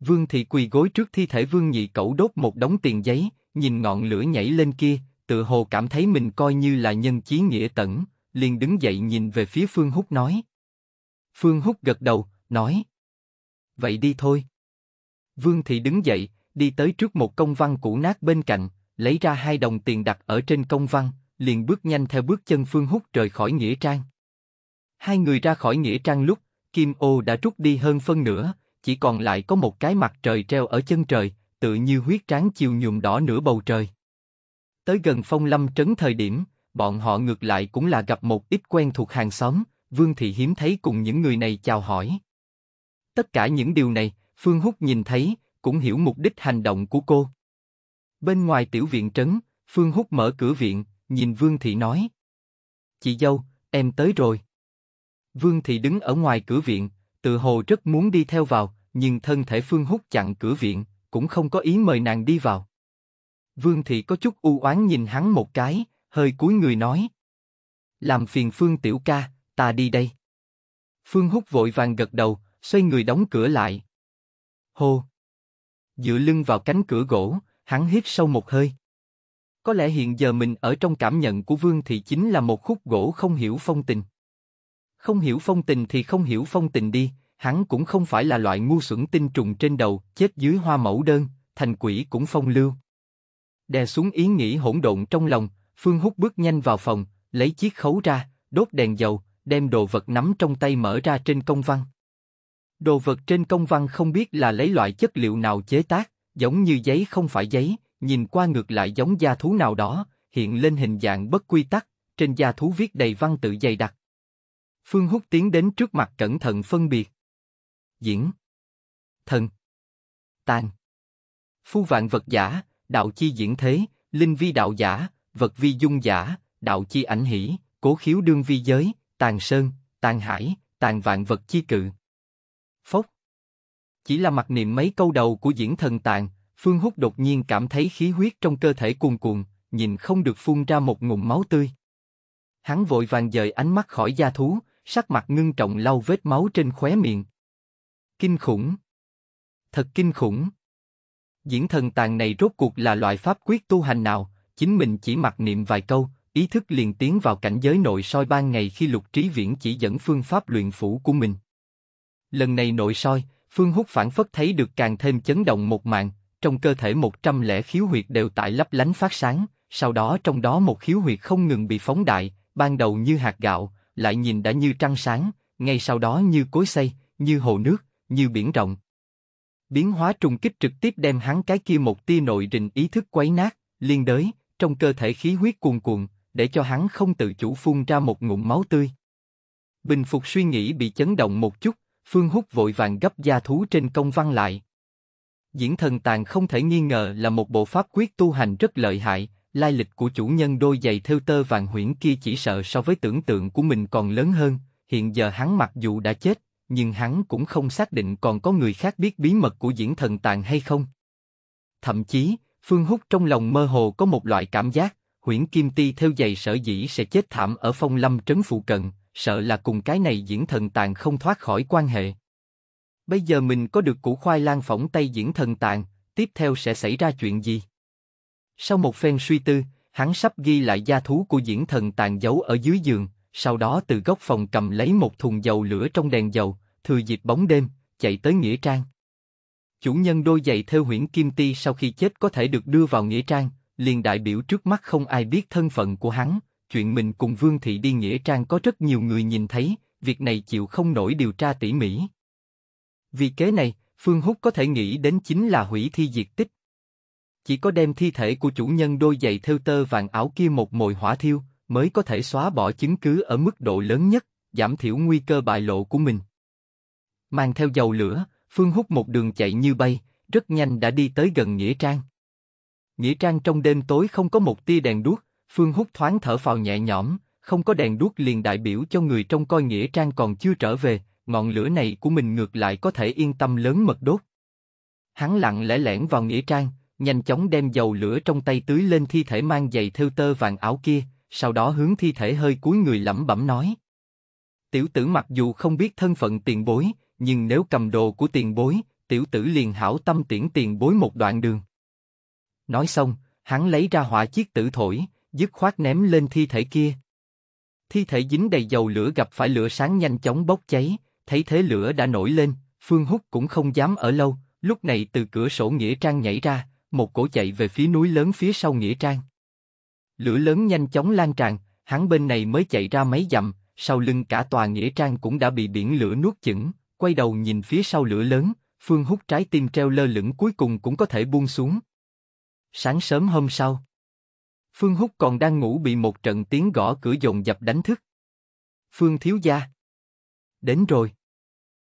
Vương thị quỳ gối trước thi thể vương nhị cẩu đốt một đống tiền giấy, nhìn ngọn lửa nhảy lên kia, tự hồ cảm thấy mình coi như là nhân chí nghĩa tẩn, liền đứng dậy nhìn về phía Phương Húc nói. Phương Húc gật đầu, nói. Vậy đi thôi. Vương thị đứng dậy, đi tới trước một công văn cũ nát bên cạnh, lấy ra hai đồng tiền đặt ở trên công văn, liền bước nhanh theo bước chân Phương Húc rời khỏi nghĩa trang. Hai người ra khỏi nghĩa trang lúc, Kim Ô đã rút đi hơn phân nửa, chỉ còn lại có một cái mặt trời treo ở chân trời, tự như huyết tráng chiều nhuộm đỏ nửa bầu trời. Tới gần phong lâm trấn thời điểm, bọn họ ngược lại cũng là gặp một ít quen thuộc hàng xóm, Vương Thị hiếm thấy cùng những người này chào hỏi. Tất cả những điều này, Phương Húc nhìn thấy, cũng hiểu mục đích hành động của cô. Bên ngoài tiểu viện trấn, Phương Húc mở cửa viện, nhìn Vương Thị nói. Chị dâu, em tới rồi. Vương Thị đứng ở ngoài cửa viện, tự hồ rất muốn đi theo vào, nhưng thân thể Phương Húc chặn cửa viện, cũng không có ý mời nàng đi vào. Vương Thị có chút u oán nhìn hắn một cái, hơi cúi người nói. Làm phiền Phương Tiểu Ca, ta đi đây. Phương Húc vội vàng gật đầu, xoay người đóng cửa lại. Hô, dựa lưng vào cánh cửa gỗ, hắn hít sâu một hơi. Có lẽ hiện giờ mình ở trong cảm nhận của Vương thì chính là một khúc gỗ không hiểu phong tình. Không hiểu phong tình thì không hiểu phong tình đi, hắn cũng không phải là loại ngu xuẩn tinh trùng trên đầu, chết dưới hoa mẫu đơn, thành quỷ cũng phong lưu. Đè xuống ý nghĩ hỗn độn trong lòng, Phương hút bước nhanh vào phòng, lấy chiếc khấu ra, đốt đèn dầu, đem đồ vật nắm trong tay mở ra trên công văn. Đồ vật trên công văn không biết là lấy loại chất liệu nào chế tác, giống như giấy không phải giấy, nhìn qua ngược lại giống da thú nào đó, hiện lên hình dạng bất quy tắc, trên da thú viết đầy văn tự dày đặc. Phương Húc tiến đến trước mặt cẩn thận phân biệt. Diễn Thần Tàn Phu vạn vật giả, đạo chi diễn thế, linh vi đạo giả, vật vi dung giả, đạo chi ảnh hỷ, cố khiếu đương vi giới, tàn sơn, tàn hải, tàn vạn vật chi cự. Chỉ là mặc niệm mấy câu đầu của diễn thần tạng, Phương Húc đột nhiên cảm thấy khí huyết trong cơ thể cuồn cuộn, nhìn không được phun ra một ngụm máu tươi. Hắn vội vàng dời ánh mắt khỏi gia thú, sắc mặt ngưng trọng lau vết máu trên khóe miệng. Kinh khủng! Thật kinh khủng! Diễn thần tàng này rốt cuộc là loại pháp quyết tu hành nào, chính mình chỉ mặc niệm vài câu, ý thức liền tiến vào cảnh giới nội soi ban ngày khi lục trí viễn chỉ dẫn phương pháp luyện phủ của mình. Lần này nội soi, Phương Húc phản phất thấy được càng thêm chấn động một mạng, trong cơ thể 100 lẻ khiếu huyệt đều tại lấp lánh phát sáng, sau đó trong đó một khiếu huyệt không ngừng bị phóng đại, ban đầu như hạt gạo, lại nhìn đã như trăng sáng, ngay sau đó như cối xây, như hồ nước, như biển rộng. Biến hóa trùng kích trực tiếp đem hắn cái kia một tia nội rình ý thức quấy nát, liên đới, trong cơ thể khí huyết cuồn cuộn, để cho hắn không tự chủ phun ra một ngụm máu tươi. Bình phục suy nghĩ bị chấn động một chút, Phương Húc vội vàng gấp gia thú trên công văn lại. Diễn thần tàn không thể nghi ngờ là một bộ pháp quyết tu hành rất lợi hại, lai lịch của chủ nhân đôi giày theo tơ vàng huyễn kia chỉ sợ so với tưởng tượng của mình còn lớn hơn, hiện giờ hắn mặc dù đã chết, nhưng hắn cũng không xác định còn có người khác biết bí mật của diễn thần tàn hay không. Thậm chí, Phương Húc trong lòng mơ hồ có một loại cảm giác, huyễn kim ti theo giày sở dĩ sẽ chết thảm ở phong lâm trấn phụ cận, sợ là cùng cái này diễn thần tàn không thoát khỏi quan hệ. Bây giờ mình có được củ khoai lang phỏng tay diễn thần tàn, tiếp theo sẽ xảy ra chuyện gì? Sau một phen suy tư, hắn sắp ghi lại gia thú của diễn thần tàn giấu ở dưới giường, sau đó từ góc phòng cầm lấy một thùng dầu lửa trong đèn dầu, thừa dịp bóng đêm, chạy tới Nghĩa Trang. Chủ nhân đôi giày theo huyễn Kim Ti sau khi chết có thể được đưa vào Nghĩa Trang, liền đại biểu trước mắt không ai biết thân phận của hắn, chuyện mình cùng Vương Thị đi Nghĩa Trang có rất nhiều người nhìn thấy, việc này chịu không nổi điều tra tỉ mỉ. Vì kế này, Phương Húc có thể nghĩ đến chính là hủy thi diệt tích. Chỉ có đem thi thể của chủ nhân đôi giày theo tơ vàng áo kia một mồi hỏa thiêu, mới có thể xóa bỏ chứng cứ ở mức độ lớn nhất, giảm thiểu nguy cơ bại lộ của mình. Mang theo dầu lửa, Phương Húc một đường chạy như bay, rất nhanh đã đi tới gần Nghĩa Trang. Nghĩa Trang trong đêm tối không có một tia đèn đuốc, Phương Húc thoáng thở phào nhẹ nhõm, không có đèn đuốc liền đại biểu cho người trong coi nghĩa trang còn chưa trở về, ngọn lửa này của mình ngược lại có thể yên tâm lớn mật đốt. Hắn lặng lẽ lẻn vào nghĩa trang, nhanh chóng đem dầu lửa trong tay tưới lên thi thể mang giày thêu tơ vàng áo kia, sau đó hướng thi thể hơi cúi người lẩm bẩm nói. Tiểu tử mặc dù không biết thân phận tiền bối, nhưng nếu cầm đồ của tiền bối, tiểu tử liền hảo tâm tiễn tiền bối một đoạn đường. Nói xong, hắn lấy ra hỏa chiếc tử thổi, dứt khoát ném lên thi thể kia. Thi thể dính đầy dầu lửa gặp phải lửa sáng nhanh chóng bốc cháy, thấy thế lửa đã nổi lên, Phương Húc cũng không dám ở lâu, lúc này từ cửa sổ Nghĩa Trang nhảy ra, một cổ chạy về phía núi lớn phía sau Nghĩa Trang. Lửa lớn nhanh chóng lan tràn, hắn bên này mới chạy ra mấy dặm, sau lưng cả tòa Nghĩa Trang cũng đã bị biển lửa nuốt chửng, quay đầu nhìn phía sau lửa lớn, Phương Húc trái tim treo lơ lửng cuối cùng cũng có thể buông xuống. Sáng sớm hôm sau, Phương Húc còn đang ngủ bị một trận tiếng gõ cửa dồn dập đánh thức. Phương thiếu gia. Đến rồi.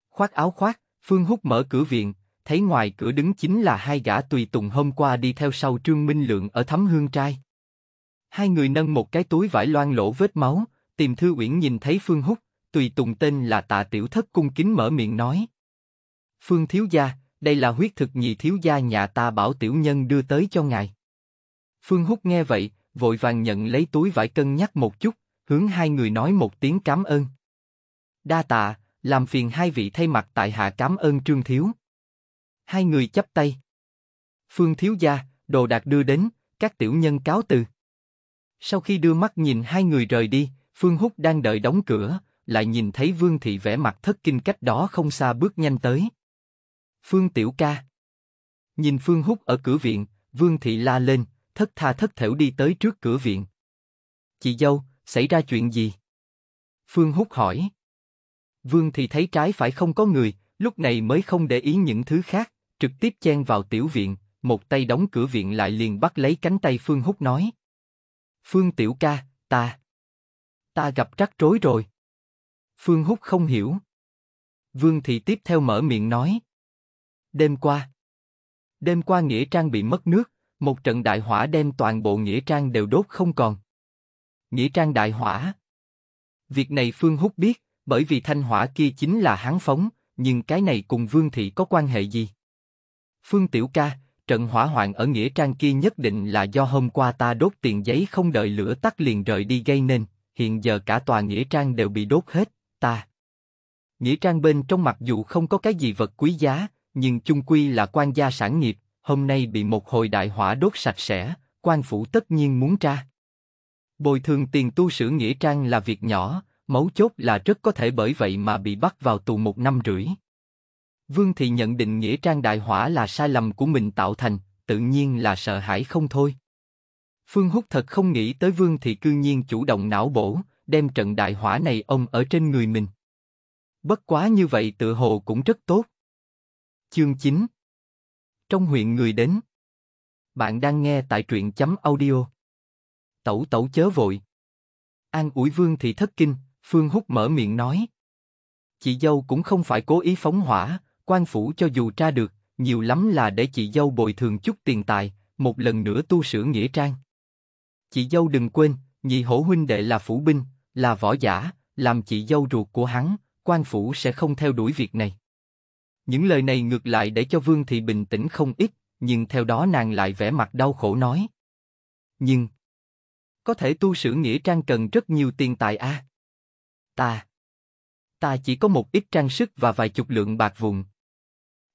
Khoác áo khoác, Phương Húc mở cửa viện, thấy ngoài cửa đứng chính là hai gã tùy tùng hôm qua đi theo sau Trương Minh Lượng ở thấm hương trai. Hai người nâng một cái túi vải loang lỗ vết máu, tìm Thư Uyển nhìn thấy Phương Húc, tùy tùng tên là Tạ Tiểu Thất cung kính mở miệng nói. Phương thiếu gia, đây là huyết thực nhị thiếu gia nhà ta bảo tiểu nhân đưa tới cho ngài. Phương Húc nghe vậy, vội vàng nhận lấy túi vải cân nhắc một chút, hướng hai người nói một tiếng cảm ơn. Đa tạ, làm phiền hai vị thay mặt tại hạ cảm ơn Trương Thiếu. Hai người chấp tay. Phương Thiếu Gia, đồ đạc đưa đến, các tiểu nhân cáo từ. Sau khi đưa mắt nhìn hai người rời đi, Phương Húc đang đợi đóng cửa, lại nhìn thấy Vương Thị vẻ mặt thất kinh cách đó không xa bước nhanh tới. Phương Tiểu Ca Nhìn Phương Húc ở cửa viện, Vương Thị la lên, thất tha thất thểu đi tới trước cửa viện. Chị dâu, xảy ra chuyện gì? Phương hút hỏi. Vương thì thấy trái phải không có người, lúc này mới không để ý những thứ khác, trực tiếp chen vào tiểu viện, một tay đóng cửa viện lại liền bắt lấy cánh tay Phương hút nói. Phương tiểu ca, ta... Ta gặp rắc rối rồi. Phương hút không hiểu. Vương thì tiếp theo mở miệng nói. Đêm qua. Đêm qua Nghĩa Trang bị mất nước, một trận đại hỏa đem toàn bộ nghĩa trang đều đốt không còn. Nghĩa trang đại hỏa. Việc này Phương Húc biết, bởi vì thanh hỏa kia chính là hắn phóng, nhưng cái này cùng Vương Thị có quan hệ gì? Phương Tiểu Ca, trận hỏa hoạn ở nghĩa trang kia nhất định là do hôm qua ta đốt tiền giấy không đợi lửa tắt liền rời đi gây nên, hiện giờ cả tòa nghĩa trang đều bị đốt hết, ta. Nghĩa trang bên trong mặc dù không có cái gì vật quý giá, nhưng chung quy là quan gia sản nghiệp, hôm nay bị một hồi đại hỏa đốt sạch sẽ, quan phủ tất nhiên muốn tra. Bồi thường tiền tu sửa nghĩa trang là việc nhỏ, mấu chốt là rất có thể bởi vậy mà bị bắt vào tù một năm rưỡi. Vương Thị nhận định nghĩa trang đại hỏa là sai lầm của mình tạo thành, tự nhiên là sợ hãi không thôi. Phương Húc thật không nghĩ tới Vương Thị cư nhiên chủ động não bổ, đem trận đại hỏa này ông ở trên người mình. Bất quá như vậy tự hồ cũng rất tốt. Chương 9 trong huyện người đến. Bạn đang nghe tại truyện chấm audio. Tẩu tẩu chớ vội. An ủi vương thì thất kinh, Phương hút mở miệng nói. Chị dâu cũng không phải cố ý phóng hỏa, quan phủ cho dù tra được, nhiều lắm là để chị dâu bồi thường chút tiền tài, một lần nữa tu sửa nghĩa trang. Chị dâu đừng quên, nhị hổ huynh đệ là phủ binh, là võ giả, làm chị dâu ruột của hắn, quan phủ sẽ không theo đuổi việc này. Những lời này ngược lại để cho Vương Thị bình tĩnh không ít, nhưng theo đó nàng lại vẻ mặt đau khổ nói. Nhưng, có thể tu sửa nghĩa trang cần rất nhiều tiền tài a. À? Ta, ta chỉ có một ít trang sức và vài chục lượng bạc vụn.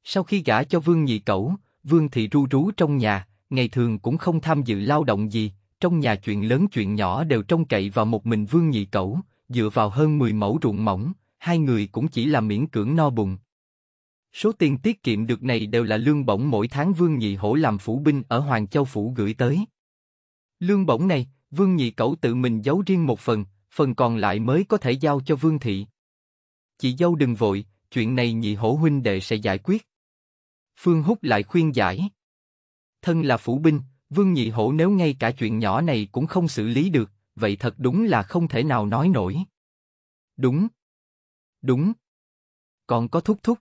Sau khi gả cho Vương Nhị Cẩu, Vương Thị ru rú trong nhà, ngày thường cũng không tham dự lao động gì, trong nhà chuyện lớn chuyện nhỏ đều trông cậy vào một mình Vương Nhị Cẩu, dựa vào hơn 10 mẫu ruộng mỏng, hai người cũng chỉ là miễn cưỡng no bụng. Số tiền tiết kiệm được này đều là lương bổng mỗi tháng Vương Nhị Hổ làm phủ binh ở Hoàng Châu Phủ gửi tới. Lương bổng này, Vương Nhị Cẩu tự mình giấu riêng một phần, phần còn lại mới có thể giao cho Vương Thị. Chị dâu đừng vội, chuyện này Nhị Hổ huynh đệ sẽ giải quyết. Phương Húc lại khuyên giải. Thân là phủ binh, Vương Nhị Hổ nếu ngay cả chuyện nhỏ này cũng không xử lý được, vậy thật đúng là không thể nào nói nổi. Đúng. Đúng. Còn có thúc thúc.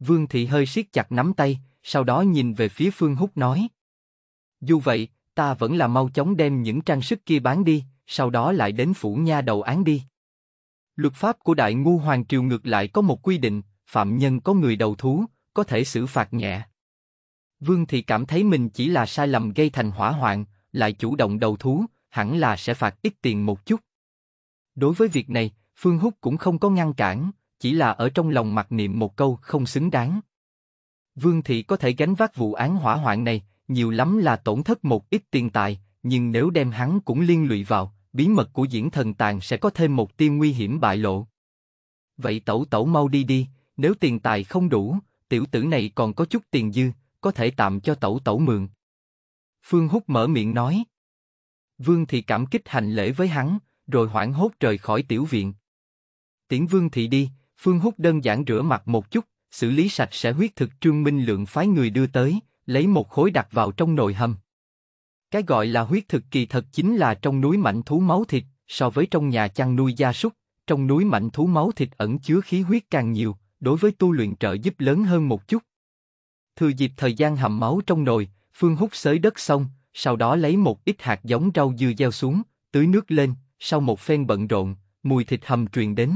Vương Thị hơi siết chặt nắm tay, sau đó nhìn về phía Phương Húc nói. Dù vậy, ta vẫn là mau chóng đem những trang sức kia bán đi, sau đó lại đến phủ nha đầu án đi. Luật pháp của Đại Ngu Hoàng Triều ngược lại có một quy định, phạm nhân có người đầu thú, có thể xử phạt nhẹ. Vương Thị cảm thấy mình chỉ là sai lầm gây thành hỏa hoạn, lại chủ động đầu thú, hẳn là sẽ phạt ít tiền một chút. Đối với việc này, Phương Húc cũng không có ngăn cản, chỉ là ở trong lòng mặc niệm một câu không xứng đáng. Vương thị có thể gánh vác vụ án hỏa hoạn này, nhiều lắm là tổn thất một ít tiền tài, nhưng nếu đem hắn cũng liên lụy vào, bí mật của diễn thần tàn sẽ có thêm một tiêu nguy hiểm bại lộ. Vậy tẩu tẩu mau đi đi, nếu tiền tài không đủ, tiểu tử này còn có chút tiền dư, có thể tạm cho tẩu tẩu mượn. Phương Húc mở miệng nói. Vương thị cảm kích hành lễ với hắn, rồi hoảng hốt rời khỏi tiểu viện. Tiễn Vương thị đi, Phương Húc đơn giản rửa mặt một chút, xử lý sạch sẽ huyết thực Trương Minh Lượng phái người đưa tới, lấy một khối đặt vào trong nồi hầm. Cái gọi là huyết thực kỳ thật chính là trong núi mảnh thú máu thịt, so với trong nhà chăn nuôi gia súc, trong núi mảnh thú máu thịt ẩn chứa khí huyết càng nhiều, đối với tu luyện trợ giúp lớn hơn một chút. Thừa dịp thời gian hầm máu trong nồi, Phương Húc xới đất xong, sau đó lấy một ít hạt giống rau dưa gieo xuống, tưới nước lên, sau một phen bận rộn, mùi thịt hầm truyền đến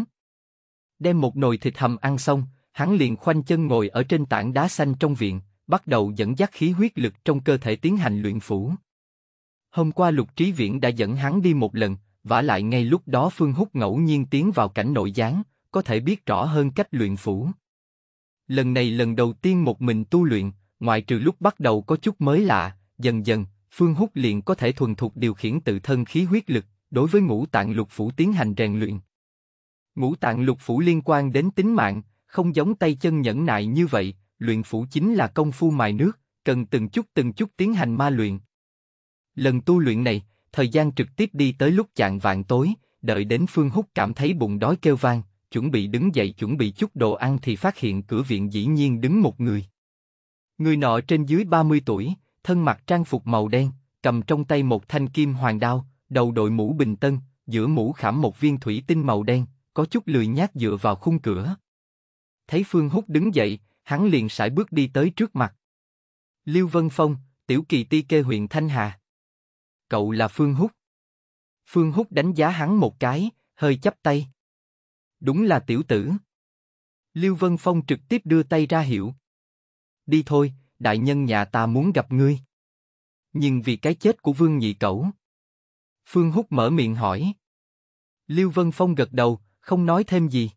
đem một nồi thịt hầm ăn xong, hắn liền khoanh chân ngồi ở trên tảng đá xanh trong viện, bắt đầu dẫn dắt khí huyết lực trong cơ thể tiến hành luyện phủ. Hôm qua Lục Trí Viễn đã dẫn hắn đi một lần, vả lại ngay lúc đó Phương Húc ngẫu nhiên tiến vào cảnh nội gián, có thể biết rõ hơn cách luyện phủ. Lần này lần đầu tiên một mình tu luyện, ngoại trừ lúc bắt đầu có chút mới lạ, dần dần, Phương Húc liền có thể thuần thục điều khiển tự thân khí huyết lực, đối với ngũ tạng lục phủ tiến hành rèn luyện. Ngũ tạng lục phủ liên quan đến tính mạng, không giống tay chân nhẫn nại như vậy, luyện phủ chính là công phu mài nước, cần từng chút từng chút tiến hành ma luyện. Lần tu luyện này, thời gian trực tiếp đi tới lúc chạng vạn tối, đợi đến Phương Húc cảm thấy bụng đói kêu vang, chuẩn bị đứng dậy chuẩn bị chút đồ ăn thì phát hiện cửa viện dĩ nhiên đứng một người. Người nọ trên dưới 30 tuổi, thân mặc trang phục màu đen, cầm trong tay một thanh kim hoàng đao, đầu đội mũ bình tân, giữa mũ khảm một viên thủy tinh màu đen, có chút lười nhác dựa vào khung cửa. Thấy Phương Húc đứng dậy, hắn liền sải bước đi tới trước mặt. Lưu Vân Phong, tiểu kỳ ti kê huyện Thanh Hà. Cậu là Phương Húc. Phương Húc đánh giá hắn một cái, hơi chắp tay. Đúng là tiểu tử. Lưu Vân Phong trực tiếp đưa tay ra hiểu Đi thôi, đại nhân nhà ta muốn gặp ngươi. Nhưng vì cái chết của Vương Nhị Cẩu. Phương Húc mở miệng hỏi. Lưu Vân Phong gật đầu, không nói thêm gì.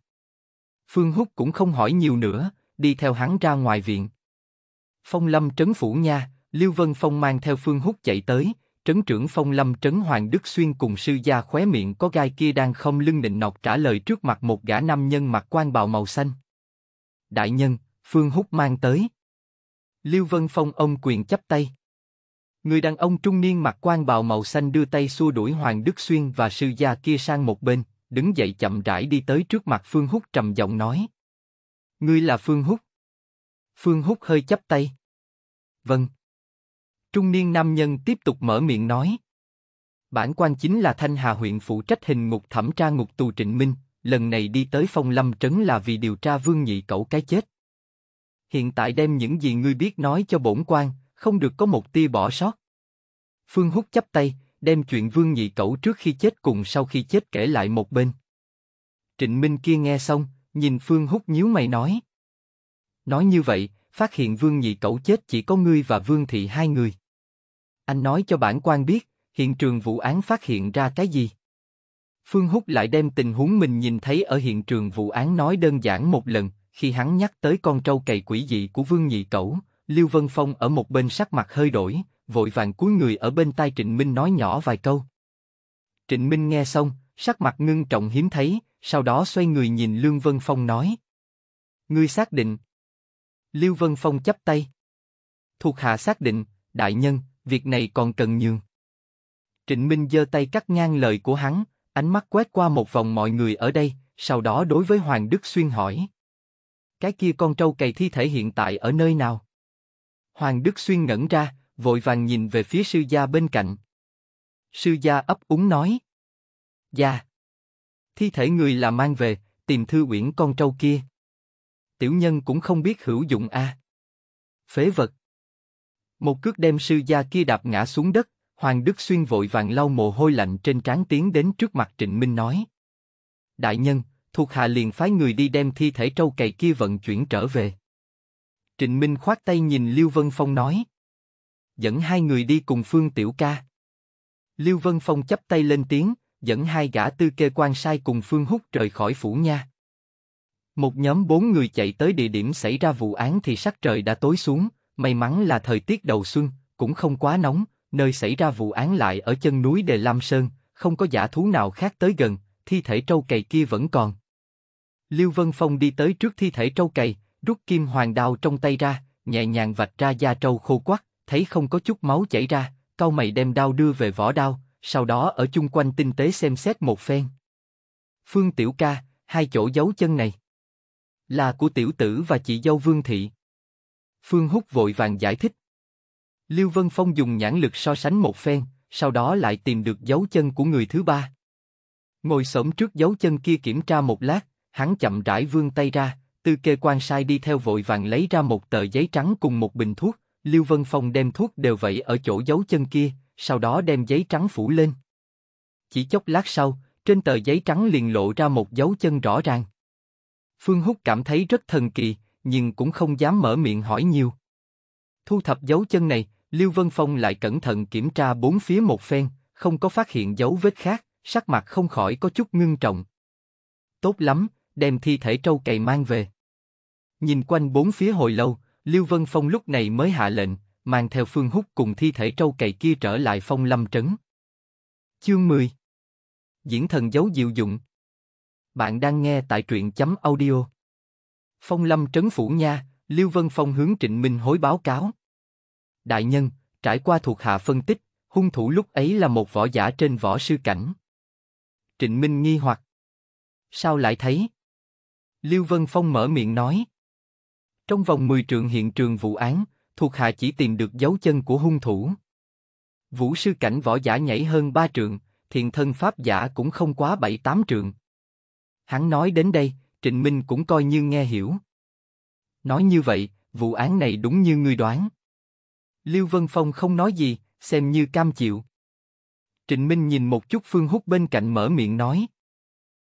Phương Húc cũng không hỏi nhiều nữa, đi theo hắn ra ngoài viện. Phong Lâm trấn phủ nha, Lưu Vân Phong mang theo Phương Húc chạy tới, trấn trưởng Phong Lâm trấn Hoàng Đức Xuyên cùng sư gia khóe miệng có gai kia đang không lưng nịnh nọc trả lời trước mặt một gã nam nhân mặc quan bào màu xanh. Đại nhân, Phương Húc mang tới. Lưu Vân Phong ông quyền chấp tay. Người đàn ông trung niên mặc quan bào màu xanh đưa tay xua đuổi Hoàng Đức Xuyên và sư gia kia sang một bên, đứng dậy chậm rãi đi tới trước mặt Phương Húc trầm giọng nói. Ngươi là Phương Húc. Phương Húc hơi chấp tay. Vâng. Trung niên nam nhân tiếp tục mở miệng nói. Bản quan chính là Thanh Hà huyện phụ trách hình ngục thẩm tra ngục tù Trịnh Minh, lần này đi tới phong lâm trấn là vì điều tra vương nhị cậu cái chết. Hiện tại đem những gì ngươi biết nói cho bổn quan, không được có một tia bỏ sót. Phương Húc chấp tay, đem chuyện Vương Nhị Cẩu trước khi chết cùng sau khi chết kể lại một bên. Trịnh Minh kia nghe xong, nhìn Phương Húc nhíu mày nói. Nói như vậy, phát hiện Vương Nhị Cẩu chết chỉ có ngươi và Vương Thị hai người. Anh nói cho bản quan biết, hiện trường vụ án phát hiện ra cái gì? Phương Húc lại đem tình huống mình nhìn thấy ở hiện trường vụ án nói đơn giản một lần, khi hắn nhắc tới con trâu cày quỷ dị của Vương Nhị Cẩu, Lưu Vân Phong ở một bên sắc mặt hơi đổi, vội vàng cúi người ở bên tai Trịnh Minh nói nhỏ vài câu. Trịnh Minh nghe xong, sắc mặt ngưng trọng hiếm thấy, sau đó xoay người nhìn Lương Vân Phong nói. Ngươi xác định. Lưu Vân Phong chấp tay. Thuộc hạ xác định, đại nhân, việc này còn cần nhường. Trịnh Minh giơ tay cắt ngang lời của hắn, ánh mắt quét qua một vòng mọi người ở đây, sau đó đối với Hoàng Đức Xuyên hỏi. Cái kia con trâu cày thi thể hiện tại ở nơi nào? Hoàng Đức Xuyên ngẩn ra, vội vàng nhìn về phía sư gia bên cạnh. Sư gia ấp úng nói. Gia. Dạ, thi thể người là mang về, tìm thư uyển con trâu kia. Tiểu nhân cũng không biết hữu dụng a. Phế vật. Một cước đem sư gia kia đạp ngã xuống đất, Hoàng Đức Xuyên vội vàng lau mồ hôi lạnh trên trán tiến đến trước mặt Trịnh Minh nói. Đại nhân, thuộc hạ liền phái người đi đem thi thể trâu cày kia vận chuyển trở về. Trịnh Minh khoát tay nhìn Lưu Vân Phong nói dẫn hai người đi cùng Phương Tiểu Ca. Lưu Vân Phong chấp tay lên tiếng, dẫn hai gã tư kê quan sai cùng Phương Húc rời khỏi phủ nha. Một nhóm bốn người chạy tới địa điểm xảy ra vụ án thì sắc trời đã tối xuống, may mắn là thời tiết đầu xuân, cũng không quá nóng, nơi xảy ra vụ án lại ở chân núi Đề Lam Sơn, không có giả thú nào khác tới gần, thi thể trâu cày kia vẫn còn. Lưu Vân Phong đi tới trước thi thể trâu cày, rút kim hoàng đao trong tay ra, nhẹ nhàng vạch ra da trâu khô quắc, thấy không có chút máu chảy ra, cao mày đem đao đưa về vỏ đao, sau đó ở chung quanh tinh tế xem xét một phen. Phương Tiểu Ca, hai chỗ giấu chân này là của tiểu tử và chị dâu Vương Thị. Phương Húc vội vàng giải thích. Lưu Vân Phong dùng nhãn lực so sánh một phen, sau đó lại tìm được dấu chân của người thứ ba. Ngồi xổm trước dấu chân kia kiểm tra một lát, hắn chậm rãi vươn tay ra, tư kê quan sai đi theo vội vàng lấy ra một tờ giấy trắng cùng một bình thuốc, Lưu Vân Phong đem thuốc đều vẩy ở chỗ dấu chân kia, sau đó đem giấy trắng phủ lên. Chỉ chốc lát sau, trên tờ giấy trắng liền lộ ra một dấu chân rõ ràng. Phương Húc cảm thấy rất thần kỳ, nhưng cũng không dám mở miệng hỏi nhiều. Thu thập dấu chân này, Lưu Vân Phong lại cẩn thận kiểm tra bốn phía một phen, không có phát hiện dấu vết khác, sắc mặt không khỏi có chút ngưng trọng. Tốt lắm, đem thi thể trâu cày mang về. Nhìn quanh bốn phía hồi lâu, Lưu Vân Phong lúc này mới hạ lệnh, mang theo Phương Húc cùng thi thể trâu cày kia trở lại Phong Lâm Trấn. Chương 10 Diễn thần giấu diệu dụng Bạn đang nghe tại truyện chấm audio Phong Lâm Trấn Phủ Nha, Lưu Vân Phong hướng Trịnh Minh hối báo cáo. Đại nhân, trải qua thuộc hạ phân tích, hung thủ lúc ấy là một võ giả trên võ sư cảnh. Trịnh Minh nghi hoặc. Sao lại thấy? Lưu Vân Phong mở miệng nói. Trong vòng 10 trượng hiện trường vụ án, thuộc hạ chỉ tìm được dấu chân của hung thủ. Vũ sư cảnh võ giả nhảy hơn 3 trượng, thiền thân pháp giả cũng không quá 7-8 trượng. Hắn nói đến đây, Trịnh Minh cũng coi như nghe hiểu. Nói như vậy, vụ án này đúng như ngươi đoán. Lưu Vân Phong không nói gì, xem như cam chịu. Trịnh Minh nhìn một chút Phương Húc bên cạnh mở miệng nói.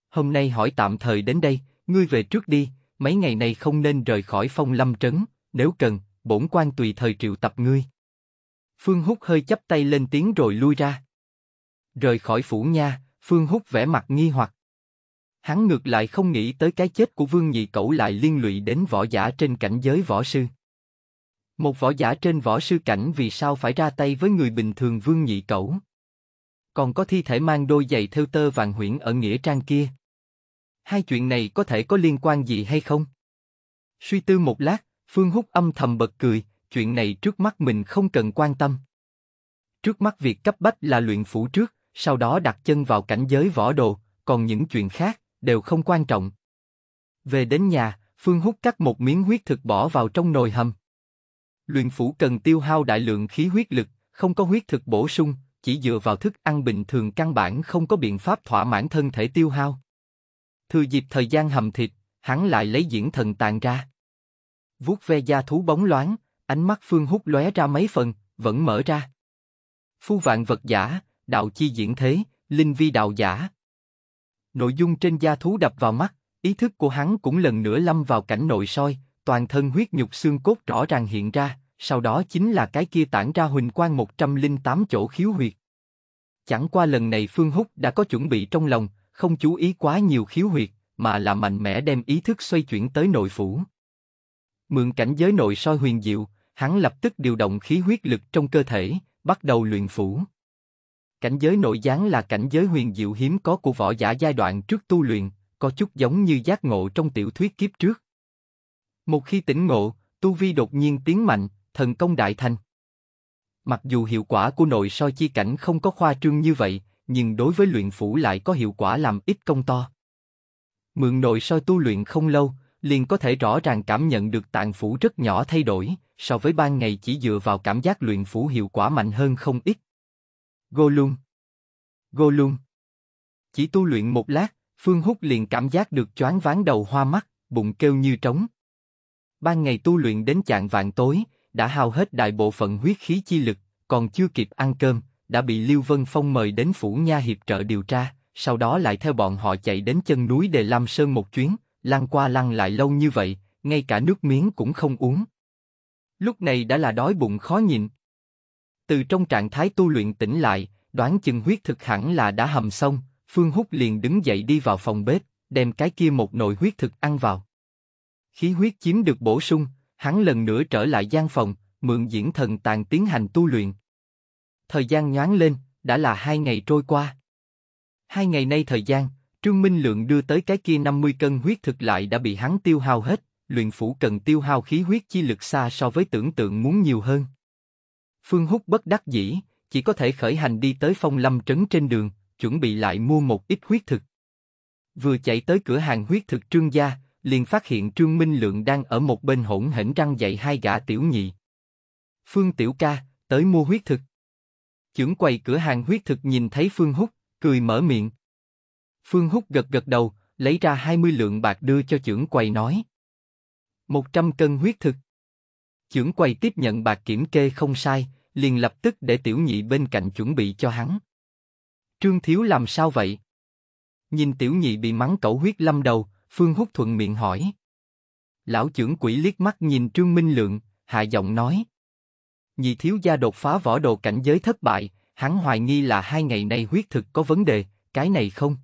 Hôm nay hỏi tạm thời đến đây, ngươi về trước đi, mấy ngày này không nên rời khỏi phong lâm trấn, nếu cần, bổn quan tùy thời triệu tập ngươi. Phương Húc hơi chấp tay lên tiếng rồi lui ra. Rời khỏi phủ nha, Phương Húc vẻ mặt nghi hoặc. Hắn ngược lại không nghĩ tới cái chết của Vương Nhị Cẩu lại liên lụy đến võ giả trên cảnh giới võ sư. Một võ giả trên võ sư cảnh vì sao phải ra tay với người bình thường Vương Nhị Cẩu? Còn có thi thể mang đôi giày theo tơ vàng huyễn ở Nghĩa Trang kia hai chuyện này có thể có liên quan gì hay không? Suy tư một lát, Phương Húc âm thầm bật cười, chuyện này trước mắt mình không cần quan tâm. Trước mắt việc cấp bách là luyện phủ trước, sau đó đặt chân vào cảnh giới võ đồ, còn những chuyện khác đều không quan trọng. Về đến nhà, Phương Húc cắt một miếng huyết thực bỏ vào trong nồi hầm. Luyện phủ cần tiêu hao đại lượng khí huyết lực, không có huyết thực bổ sung, chỉ dựa vào thức ăn bình thường căn bản không có biện pháp thỏa mãn thân thể tiêu hao. Thừa dịp thời gian hầm thịt, hắn lại lấy diễn thần tàn ra. Vuốt ve da thú bóng loáng, ánh mắt Phương hút lóe ra mấy phần, vẫn mở ra. Phu vạn vật giả, đạo chi diễn thế, linh vi đạo giả. Nội dung trên da thú đập vào mắt, ý thức của hắn cũng lần nữa lâm vào cảnh nội soi, toàn thân huyết nhục xương cốt rõ ràng hiện ra, sau đó chính là cái kia tản ra huỳnh quang 108 chỗ khiếu huyệt. Chẳng qua lần này Phương Húc đã có chuẩn bị trong lòng, không chú ý quá nhiều khiếu huyệt, mà là mạnh mẽ đem ý thức xoay chuyển tới nội phủ. Mượn cảnh giới nội soi huyền diệu, hắn lập tức điều động khí huyết lực trong cơ thể, bắt đầu luyện phủ. Cảnh giới nội gián là cảnh giới huyền diệu hiếm có của võ giả giai đoạn trước tu luyện, có chút giống như giác ngộ trong tiểu thuyết kiếp trước. Một khi tỉnh ngộ, tu vi đột nhiên tiến mạnh, thần công đại thành. Mặc dù hiệu quả của nội soi chi cảnh không có khoa trương như vậy, nhưng đối với luyện phủ lại có hiệu quả làm ít công to. Mượn nội soi tu luyện không lâu, liền có thể rõ ràng cảm nhận được tạng phủ rất nhỏ thay đổi, so với ban ngày chỉ dựa vào cảm giác luyện phủ hiệu quả mạnh hơn không ít. Gô Gô Golum Chỉ tu luyện một lát, Phương Húc liền cảm giác được choáng váng đầu hoa mắt, bụng kêu như trống. Ban ngày tu luyện đến chạng vạn tối, đã hao hết đại bộ phận huyết khí chi lực, còn chưa kịp ăn cơm, đã bị Lưu Vân Phong mời đến phủ nha hiệp trợ điều tra, sau đó lại theo bọn họ chạy đến chân núi Đề Lam Sơn một chuyến, lăn qua lăn lại lâu như vậy, ngay cả nước miếng cũng không uống. Lúc này đã là đói bụng khó nhịn. Từ trong trạng thái tu luyện tỉnh lại, đoán chừng huyết thực hẳn là đã hầm xong, Phương Húc liền đứng dậy đi vào phòng bếp, đem cái kia một nồi huyết thực ăn vào. Khí huyết chiếm được bổ sung, hắn lần nữa trở lại gian phòng, mượn diễn thần tàn tiến hành tu luyện. Thời gian nhoáng lên, đã là hai ngày trôi qua. Hai ngày nay thời gian, Trương Minh Lượng đưa tới cái kia 50 cân huyết thực lại đã bị hắn tiêu hao hết, luyện phủ cần tiêu hao khí huyết chi lực xa so với tưởng tượng muốn nhiều hơn. Phương Húc bất đắc dĩ, chỉ có thể khởi hành đi tới phong lâm trấn trên đường, chuẩn bị lại mua một ít huyết thực. Vừa chạy tới cửa hàng huyết thực trương gia, liền phát hiện Trương Minh Lượng đang ở một bên hỗn hển răng dạy hai gã tiểu nhị. Phương tiểu ca, tới mua huyết thực chưởng quầy cửa hàng huyết thực nhìn thấy Phương Húc, cười mở miệng. Phương Húc gật gật đầu, lấy ra 20 lượng bạc đưa cho chưởng quầy nói. 100 cân huyết thực. Chưởng quầy tiếp nhận bạc kiểm kê không sai, liền lập tức để tiểu nhị bên cạnh chuẩn bị cho hắn. Trương Thiếu làm sao vậy? Nhìn tiểu nhị bị mắng cẩu huyết lâm đầu, Phương Húc thuận miệng hỏi. Lão trưởng quỷ liếc mắt nhìn Trương Minh Lượng, hạ giọng nói nhị thiếu gia đột phá võ đồ cảnh giới thất bại, hắn hoài nghi là hai ngày nay huyết thực có vấn đề, cái này không.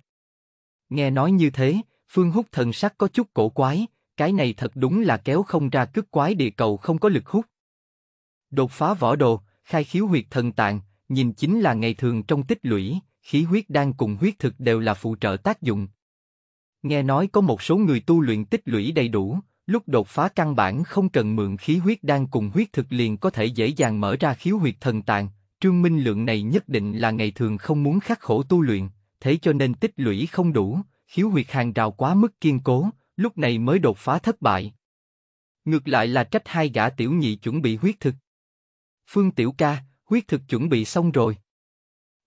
Nghe nói như thế, Phương Húc thần sắc có chút cổ quái, cái này thật đúng là kéo không ra cước quái địa cầu không có lực hút. Đột phá võ đồ, khai khiếu huyệt thần tạng, nhìn chính là ngày thường trong tích lũy, khí huyết đang cùng huyết thực đều là phụ trợ tác dụng. Nghe nói có một số người tu luyện tích lũy đầy đủ, lúc đột phá căn bản không cần mượn khí huyết đang cùng huyết thực liền có thể dễ dàng mở ra khiếu huyệt thần tàn trương minh lượng này nhất định là ngày thường không muốn khắc khổ tu luyện, thế cho nên tích lũy không đủ, khiếu huyệt hàng rào quá mức kiên cố, lúc này mới đột phá thất bại. Ngược lại là trách hai gã tiểu nhị chuẩn bị huyết thực. Phương tiểu ca, huyết thực chuẩn bị xong rồi.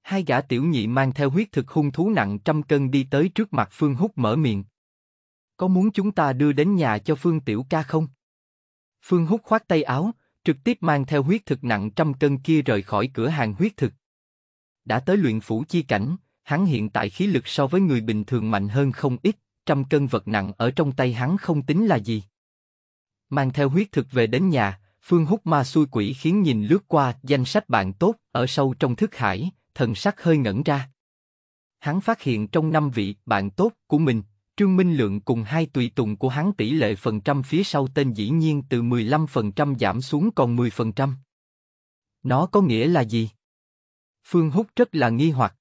Hai gã tiểu nhị mang theo huyết thực hung thú nặng trăm cân đi tới trước mặt Phương Húc mở miệng, có muốn chúng ta đưa đến nhà cho Phương Tiểu Ca không? Phương hút khoát tay áo, trực tiếp mang theo huyết thực nặng trăm cân kia rời khỏi cửa hàng huyết thực. Đã tới luyện phủ chi cảnh, hắn hiện tại khí lực so với người bình thường mạnh hơn không ít, trăm cân vật nặng ở trong tay hắn không tính là gì. Mang theo huyết thực về đến nhà, Phương hút ma xui quỷ khiến nhìn lướt qua danh sách bạn tốt ở sâu trong thức hải, thần sắc hơi ngẩn ra. Hắn phát hiện trong năm vị bạn tốt của mình Trương Minh Lượng cùng hai tùy tùng của hắn tỷ lệ phần trăm phía sau tên dĩ nhiên từ 15% giảm xuống còn 10%. Nó có nghĩa là gì? Phương Húc rất là nghi hoặc.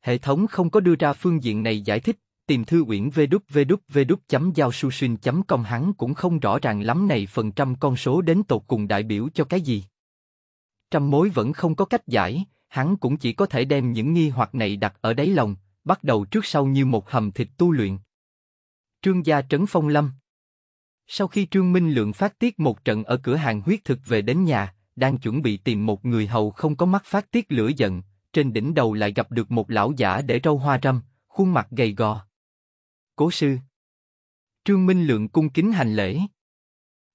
Hệ thống không có đưa ra phương diện này giải thích, tìm thư uyển vđvđvđ.giao.susin.com hắn cũng không rõ ràng lắm này phần trăm con số đến tột cùng đại biểu cho cái gì. Trăm mối vẫn không có cách giải, hắn cũng chỉ có thể đem những nghi hoặc này đặt ở đáy lòng, bắt đầu trước sau như một hầm thịt tu luyện. Trương gia trấn phong lâm. Sau khi Trương Minh Lượng phát tiết một trận ở cửa hàng huyết thực về đến nhà, đang chuẩn bị tìm một người hầu không có mắt phát tiết lửa giận, trên đỉnh đầu lại gặp được một lão giả để râu hoa râm, khuôn mặt gầy gò. Cố sư. Trương Minh Lượng cung kính hành lễ.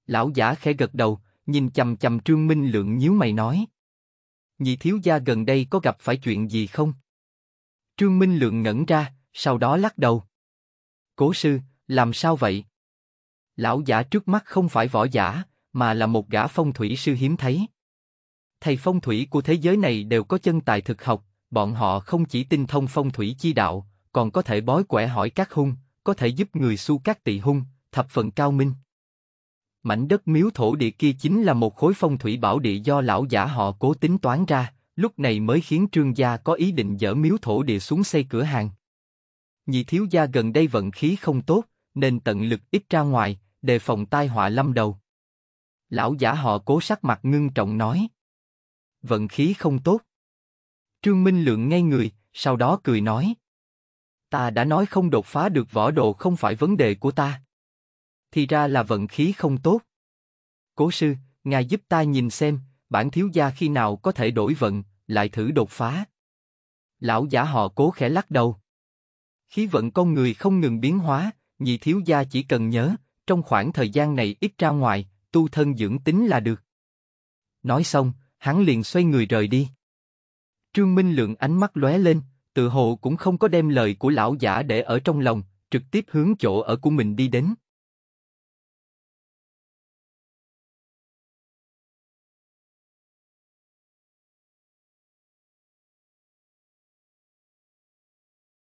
Lão giả khẽ gật đầu, nhìn chầm chầm Trương Minh Lượng nhíu mày nói. Nhị thiếu gia gần đây có gặp phải chuyện gì không? Trương Minh Lượng ngẩn ra, sau đó lắc đầu. Cố sư, làm sao vậy? Lão giả trước mắt không phải võ giả, mà là một gã phong thủy sư hiếm thấy. Thầy phong thủy của thế giới này đều có chân tài thực học, bọn họ không chỉ tinh thông phong thủy chi đạo, còn có thể bói quẻ hỏi các hung, có thể giúp người su các tỵ hung, thập phần cao minh. Mảnh đất miếu thổ địa kia chính là một khối phong thủy bảo địa do lão giả họ cố tính toán ra, lúc này mới khiến Trương gia có ý định dỡ miếu thổ địa xuống xây cửa hàng. Nhị thiếu gia gần đây vận khí không tốt, nên tận lực ít ra ngoài, đề phòng tai họa lâm đầu. Lão giả họ cố sắc mặt ngưng trọng nói. Vận khí không tốt. Trương Minh Lượng ngay người, sau đó cười nói. Ta đã nói không đột phá được võ độ không phải vấn đề của ta. Thì ra là vận khí không tốt. Cố sư, ngài giúp ta nhìn xem, bản thiếu gia khi nào có thể đổi vận, lại thử đột phá. Lão giả họ cố khẽ lắc đầu. Khí vận con người không ngừng biến hóa, nhị thiếu gia chỉ cần nhớ, trong khoảng thời gian này ít ra ngoài, tu thân dưỡng tính là được. Nói xong, hắn liền xoay người rời đi. Trương Minh Lượng ánh mắt lóe lên, tự hồ cũng không có đem lời của lão giả để ở trong lòng, trực tiếp hướng chỗ ở của mình đi đến.